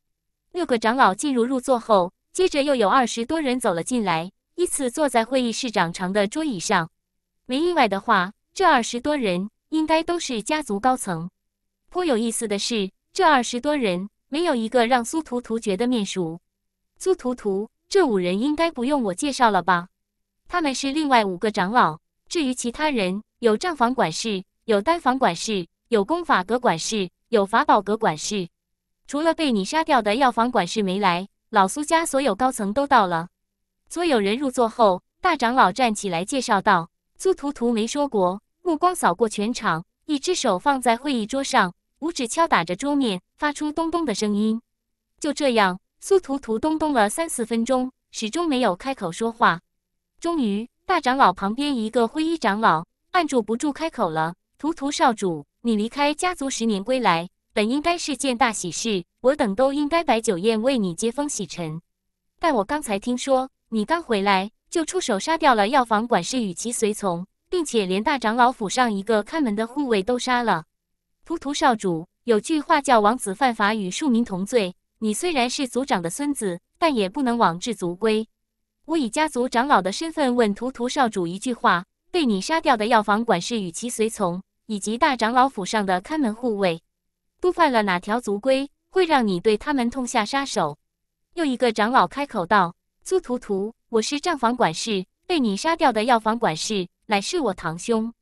六个长老进入入座后，接着又有二十多人走了进来，依次坐在会议室长长的桌椅上。没意外的话，这二十多人应该都是家族高层。颇有意思的是，这二十多人没有一个让苏图图觉得面熟。苏图图，这五人应该不用我介绍了吧？他们是另外五个长老。至于其他人，有账房管事，有单房管事，有功法阁管事，有法宝阁管事。除了被你杀掉的药房管事没来，老苏家所有高层都到了。所有人入座后，大长老站起来介绍道。苏图图没说过，目光扫过全场，一只手放在会议桌上，五指敲打着桌面，发出咚咚的声音。就这样，苏图图咚咚了三四分钟，始终没有开口说话。终于，大长老旁边一个灰衣长老按住不住开口了：“图图少主，你离开家族十年归来，本应该是件大喜事，我等都应该摆酒宴为你接风洗尘。但我刚才听说你刚回来。”就出手杀掉了药房管事与其随从，并且连大长老府上一个看门的护卫都杀了。图图少主有句话叫“王子犯法与庶民同罪”，你虽然是族长的孙子，但也不能枉置族规。我以家族长老的身份问图图少主一句话：被你杀掉的药房管事与其随从，以及大长老府上的看门护卫，都犯了哪条族规？会让你对他们痛下杀手？又一个长老开口道：“苏图图。”我是账房管事，被你杀掉的药房管事乃是我堂兄。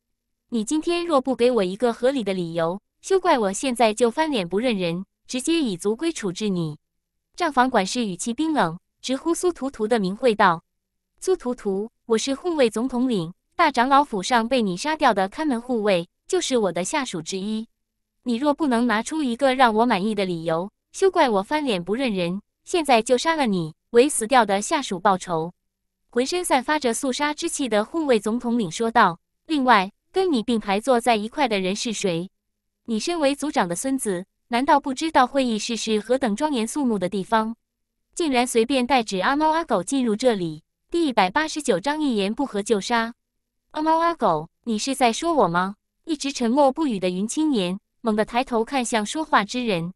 你今天若不给我一个合理的理由，休怪我现在就翻脸不认人，直接以族规处置你。账房管事语气冰冷，直呼苏图图的名讳道：“苏图图，我是护卫总统领，大长老府上被你杀掉的看门护卫就是我的下属之一。你若不能拿出一个让我满意的理由，休怪我翻脸不认人，现在就杀了你，为死掉的下属报仇。”浑身散发着肃杀之气的护卫总统领说道：“另外，跟你并排坐在一块的人是谁？你身为族长的孙子，难道不知道会议室是何等庄严肃穆的地方，竟然随便带只阿猫阿狗进入这里？”第一百八十九章一言不合就杀。阿猫阿狗，你是在说我吗？一直沉默不语的云青年猛地抬头看向说话之人：“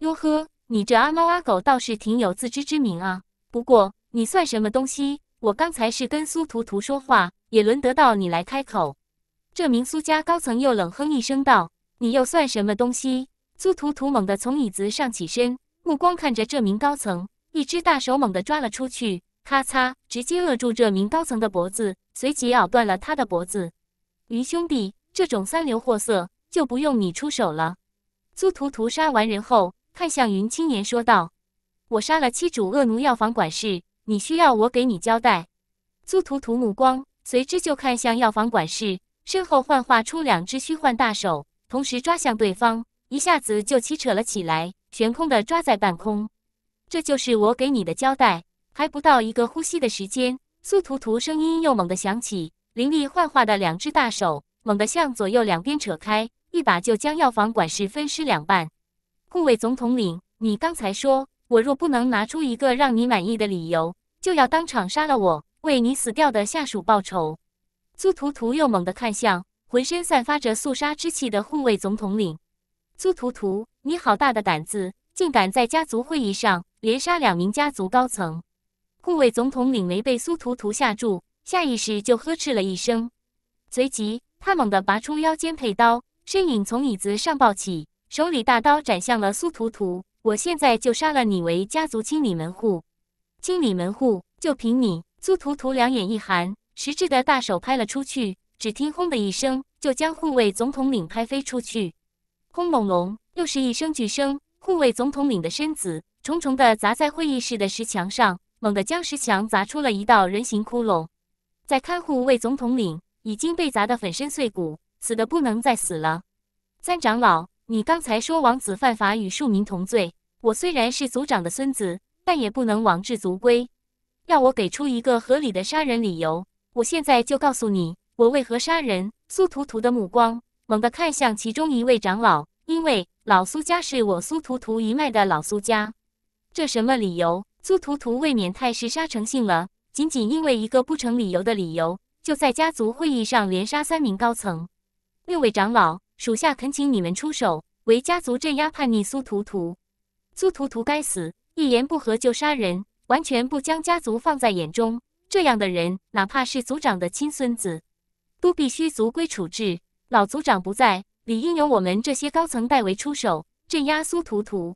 哟呵，你这阿猫阿狗倒是挺有自知之明啊。不过，你算什么东西？”我刚才是跟苏图图说话，也轮得到你来开口。这名苏家高层又冷哼一声道：“你又算什么东西？”苏图图猛地从椅子上起身，目光看着这名高层，一只大手猛地抓了出去，咔嚓，直接扼住这名高层的脖子，随即咬断了他的脖子。云兄弟，这种三流货色就不用你出手了。苏图图杀完人后，看向云青年说道：“我杀了七主恶奴药房管事。”你需要我给你交代？苏图图目光随之就看向药房管事身后，幻化出两只虚幻大手，同时抓向对方，一下子就齐扯了起来，悬空的抓在半空。这就是我给你的交代。还不到一个呼吸的时间，苏图图声音又猛地响起，凌厉幻化的两只大手猛地向左右两边扯开，一把就将药房管事分尸两半。护卫总统领，你刚才说？我若不能拿出一个让你满意的理由，就要当场杀了我，为你死掉的下属报仇。苏图图又猛地看向浑身散发着肃杀之气的护卫总统领。苏图图，你好大的胆子，竟敢在家族会议上连杀两名家族高层！护卫总统领没被苏图图吓住，下意识就呵斥了一声，随即他猛地拔出腰间佩刀，身影从椅子上抱起，手里大刀斩向了苏图图。我现在就杀了你，为家族清理门户。清理门户，就凭你？苏图图两眼一寒，实质的大手拍了出去，只听“轰”的一声，就将护卫总统领拍飞出去。轰隆隆，又是一声巨声，护卫总统领的身子重重的砸在会议室的石墙上，猛地将石墙砸出了一道人形窟窿。再看护卫总统领，已经被砸得粉身碎骨，死的不能再死了。三长老。你刚才说王子犯法与庶民同罪，我虽然是族长的孙子，但也不能罔置族规。要我给出一个合理的杀人理由，我现在就告诉你我为何杀人。苏图图的目光猛地看向其中一位长老，因为老苏家是我苏图图一脉的老苏家，这什么理由？苏图图未免太嗜杀成性了，仅仅因为一个不成理由的理由，就在家族会议上连杀三名高层、六位长老。属下恳请你们出手，为家族镇压叛逆苏图图。苏图图该死，一言不合就杀人，完全不将家族放在眼中。这样的人，哪怕是族长的亲孙子，都必须族规处置。老族长不在，理应由我们这些高层代为出手镇压苏图图。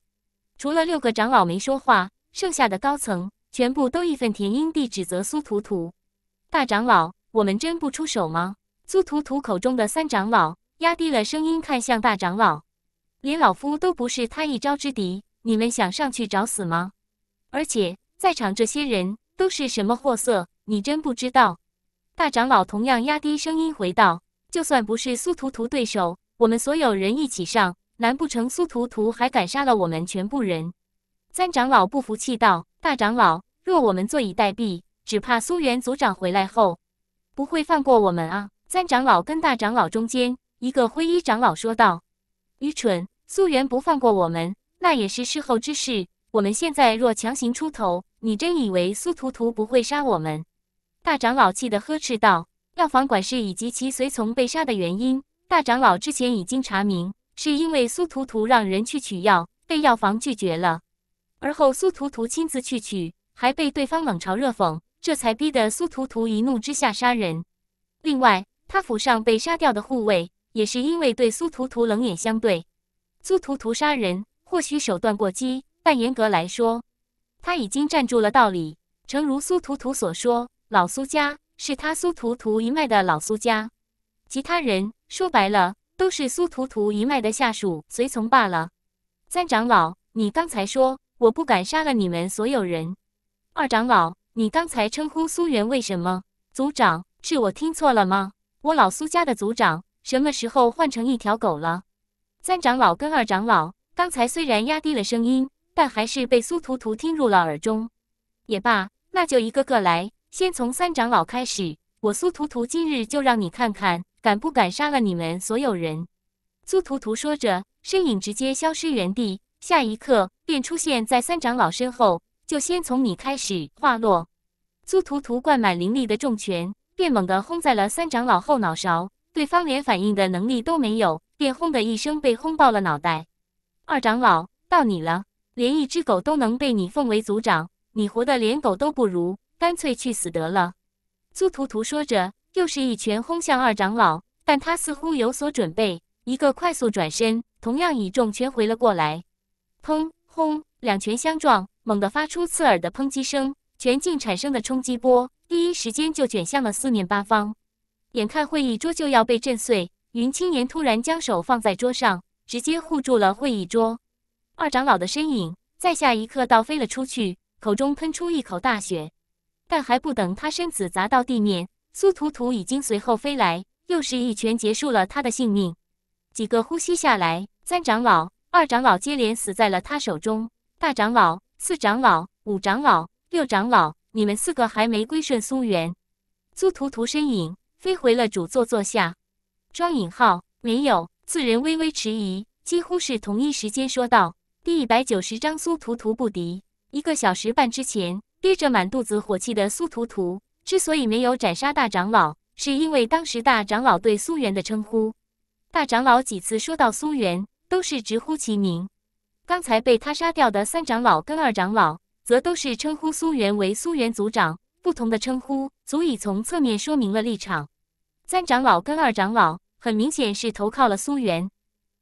除了六个长老没说话，剩下的高层全部都义愤填膺地指责苏图图。大长老，我们真不出手吗？苏图图口中的三长老。压低了声音看向大长老，连老夫都不是他一招之敌，你们想上去找死吗？而且在场这些人都是什么货色，你真不知道。大长老同样压低声音回道：“就算不是苏图图对手，我们所有人一起上，难不成苏图图还敢杀了我们全部人？”三长老不服气道：“大长老，若我们坐以待毙，只怕苏元族长回来后不会放过我们啊！”三长老跟大长老中间。一个灰衣长老说道：“愚蠢，素媛不放过我们，那也是事后之事。我们现在若强行出头，你真以为苏图图不会杀我们？”大长老气得呵斥道：“药房管事以及其随从被杀的原因，大长老之前已经查明，是因为苏图图让人去取药，被药房拒绝了。而后苏图图亲自去取，还被对方冷嘲热讽，这才逼得苏图图一怒之下杀人。另外，他府上被杀掉的护卫。”也是因为对苏图图冷眼相对，苏图图杀人或许手段过激，但严格来说，他已经站住了道理。诚如苏图图所说，老苏家是他苏图图一脉的老苏家，其他人说白了都是苏图图一脉的下属随从罢了。三长老，你刚才说我不敢杀了你们所有人；二长老，你刚才称呼苏元为什么？族长，是我听错了吗？我老苏家的族长。什么时候换成一条狗了？三长老跟二长老刚才虽然压低了声音，但还是被苏图图听入了耳中。也罢，那就一个个来，先从三长老开始。我苏图图今日就让你看看，敢不敢杀了你们所有人！苏图图说着，身影直接消失原地，下一刻便出现在三长老身后。就先从你开始，话落。苏图图灌满灵力的重拳，便猛地轰在了三长老后脑勺。对方连反应的能力都没有，便轰的一声被轰爆了脑袋。二长老，到你了！连一只狗都能被你奉为族长，你活得连狗都不如，干脆去死得了！苏图图说着，又是一拳轰向二长老，但他似乎有所准备，一个快速转身，同样以重拳回了过来。砰！轰！两拳相撞，猛地发出刺耳的抨击声，拳劲产生的冲击波第一时间就卷向了四面八方。眼看会议桌就要被震碎，云青岩突然将手放在桌上，直接护住了会议桌。二长老的身影在下一刻倒飞了出去，口中喷出一口大血。但还不等他身子砸到地面，苏图图已经随后飞来，又是一拳结束了他的性命。几个呼吸下来，三长老、二长老接连死在了他手中。大长老、四长老、五长老、六长老，你们四个还没归顺苏元？苏图图身影。飞回了主座坐下，庄引号没有。四人微微迟疑，几乎是同一时间说道：“第一百九十章苏图图不敌。一个小时半之前，憋着满肚子火气的苏图图，之所以没有斩杀大长老，是因为当时大长老对苏元的称呼。大长老几次说到苏元，都是直呼其名。刚才被他杀掉的三长老跟二长老，则都是称呼苏元为苏元族长。”不同的称呼足以从侧面说明了立场。三长老跟二长老很明显是投靠了苏元。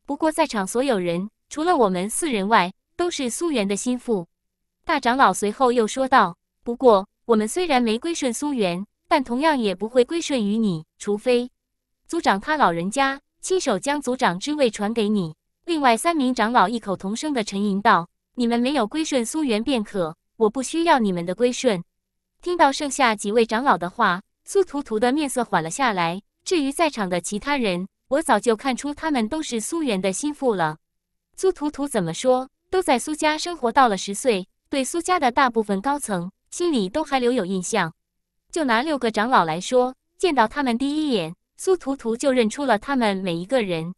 不过在场所有人除了我们四人外，都是苏元的心腹。大长老随后又说道：“不过我们虽然没归顺苏元，但同样也不会归顺于你，除非族长他老人家亲手将族长之位传给你。”另外三名长老异口同声的沉吟道：“你们没有归顺苏元便可，我不需要你们的归顺。”听到剩下几位长老的话，苏图图的面色缓了下来。至于在场的其他人，我早就看出他们都是苏远的心腹了。苏图图怎么说，都在苏家生活到了十岁，对苏家的大部分高层心里都还留有印象。就拿六个长老来说，见到他们第一眼，苏图图就认出了他们每一个人。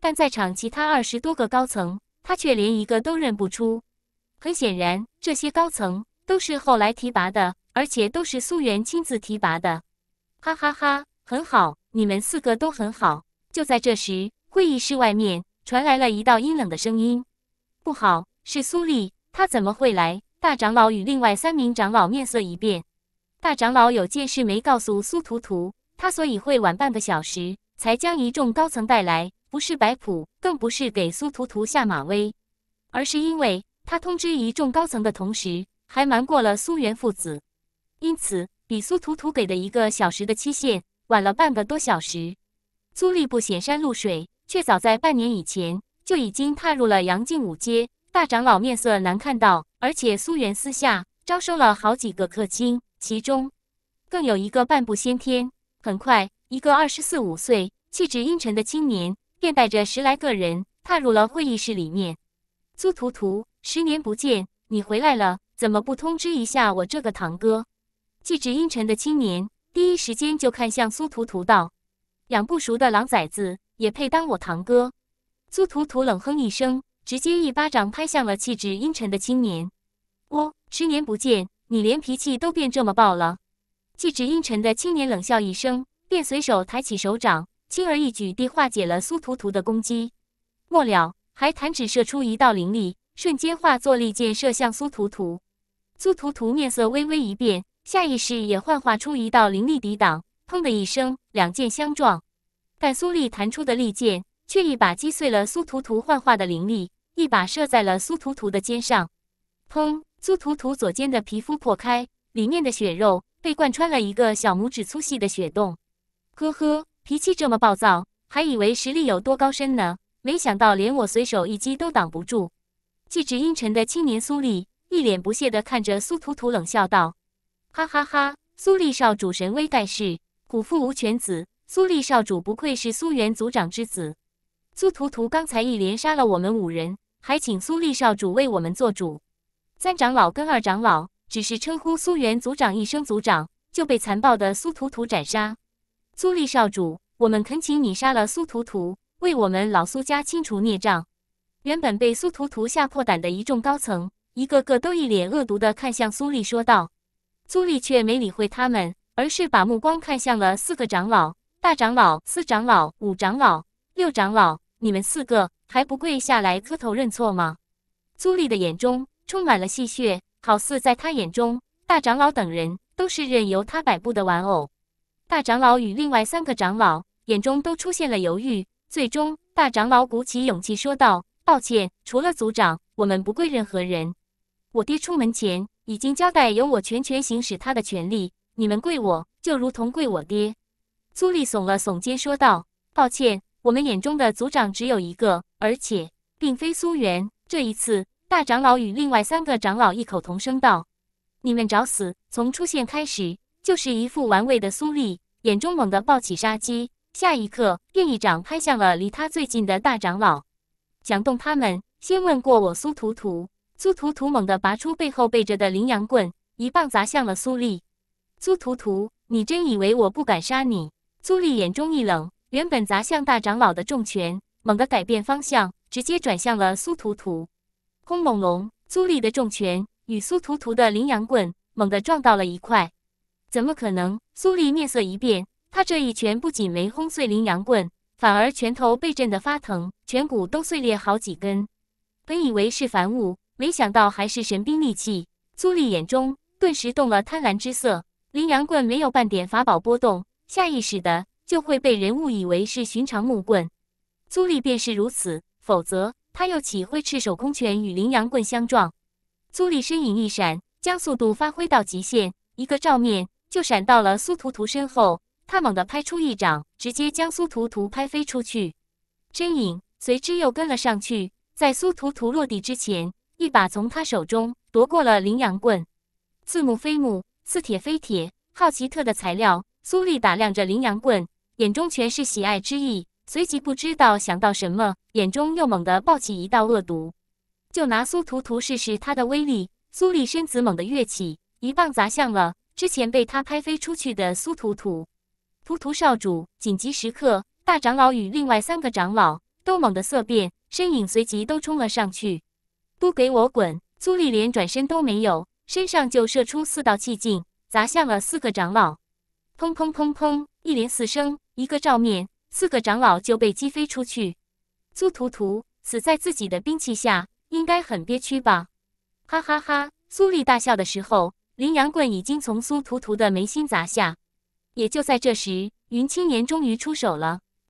但在场其他二十多个高层，他却连一个都认不出。很显然，这些高层都是后来提拔的。而且都是苏元亲自提拔的，哈哈哈，很好，你们四个都很好。就在这时，会议室外面传来了一道阴冷的声音：“不好，是苏丽，她怎么会来？”大长老与另外三名长老面色一变。大长老有件事没告诉苏图图，他所以会晚半个小时才将一众高层带来，不是摆谱，更不是给苏图图下马威，而是因为他通知一众高层的同时，还瞒过了苏元父子。因此，比苏图图给的一个小时的期限晚了半个多小时。苏立不显山露水，却早在半年以前就已经踏入了杨靖五街。大长老面色难看到，而且苏元私下招收了好几个客卿，其中更有一个半步先天。”很快，一个二十四五岁、气质阴沉的青年便带着十来个人踏入了会议室里面。苏图图，十年不见，你回来了，怎么不通知一下我这个堂哥？气质阴沉的青年第一时间就看向苏图图，道：“养不熟的狼崽子也配当我堂哥？”苏图图冷哼一声，直接一巴掌拍向了气质阴沉的青年。“哦，十年不见，你连脾气都变这么暴了！”气质阴沉的青年冷笑一声，便随手抬起手掌，轻而易举地化解了苏图图的攻击。末了，还弹指射出一道灵力，瞬间化作利箭射向苏图图。苏图图面色微微一变。下意识也幻化出一道灵力抵挡，砰的一声，两剑相撞，但苏丽弹出的利剑却一把击碎了苏图图幻化的灵力，一把射在了苏图图的肩上。砰！苏图图左肩的皮肤破开，里面的血肉被贯穿了一个小拇指粗细的血洞。呵呵，脾气这么暴躁，还以为实力有多高深呢，没想到连我随手一击都挡不住。气质阴沉的青年苏丽一脸不屑的看着苏图图，冷笑道。哈哈哈！苏丽少主神威盖世，虎父无犬子。苏丽少主不愧是苏元族长之子。苏图图刚才一连杀了我们五人，还请苏丽少主为我们做主。三长老跟二长老只是称呼苏元族长一声族长，就被残暴的苏图图斩杀。苏丽少主，我们恳请你杀了苏图图，为我们老苏家清除孽障。原本被苏图图吓破胆的一众高层，一个个都一脸恶毒的看向苏丽说道。苏丽却没理会他们，而是把目光看向了四个长老：大长老、四长老、五长老、六长老。你们四个还不跪下来磕头认错吗？苏丽的眼中充满了戏谑，好似在他眼中，大长老等人都是任由他摆布的玩偶。大长老与另外三个长老眼中都出现了犹豫，最终，大长老鼓起勇气说道：“抱歉，除了族长，我们不跪任何人。我爹出门前。”已经交代由我全权行使他的权利，你们跪我就如同跪我爹。”苏丽耸了耸肩说道：“抱歉，我们眼中的族长只有一个，而且并非苏元。”这一次，大长老与另外三个长老异口同声道：“你们找死！”从出现开始，就是一副玩味的苏丽眼中猛地暴起杀机，下一刻便一掌拍向了离他最近的大长老。想动他们，先问过我苏图图。苏图图猛地拔出背后背着的羚羊棍，一棒砸向了苏丽。苏图图，你真以为我不敢杀你？苏丽眼中一冷，原本砸向大长老的重拳猛地改变方向，直接转向了苏图图。轰！猛龙，苏丽的重拳与苏图图的羚羊棍猛地撞到了一块。怎么可能？苏丽面色一变，他这一拳不仅没轰碎羚羊棍，反而拳头被震得发疼，颧骨都碎裂好几根。本以为是凡物。没想到还是神兵利器，苏丽眼中顿时动了贪婪之色。羚羊棍没有半点法宝波动，下意识的就会被人误以为是寻常木棍。苏丽便是如此，否则他又岂会赤手空拳与羚羊棍相撞？苏丽身影一闪，将速度发挥到极限，一个照面就闪到了苏图图身后。他猛地拍出一掌，直接将苏图图拍飞出去。身影随之又跟了上去，在苏图图落地之前。一把从他手中夺过了羚羊棍，似木非木，似铁非铁，好奇特的材料。苏丽打量着羚羊棍，眼中全是喜爱之意。随即不知道想到什么，眼中又猛地抱起一道恶毒，就拿苏图图试试他的威力。苏丽身子猛地跃起，一棒砸向了之前被他拍飞出去的苏图图。图图少主，紧急时刻，大长老与另外三个长老都猛地色变，身影随即都冲了上去。都给我滚！苏丽连转身都没有，身上就射出四道气劲，砸向了四个长老。砰砰砰砰，一连四声，一个照面，四个长老就被击飞出去。苏图图死在自己的兵器下，应该很憋屈吧？哈哈哈！苏丽大笑的时候，羚羊棍已经从苏图图的眉心砸下。也就在这时，云青年终于出手了。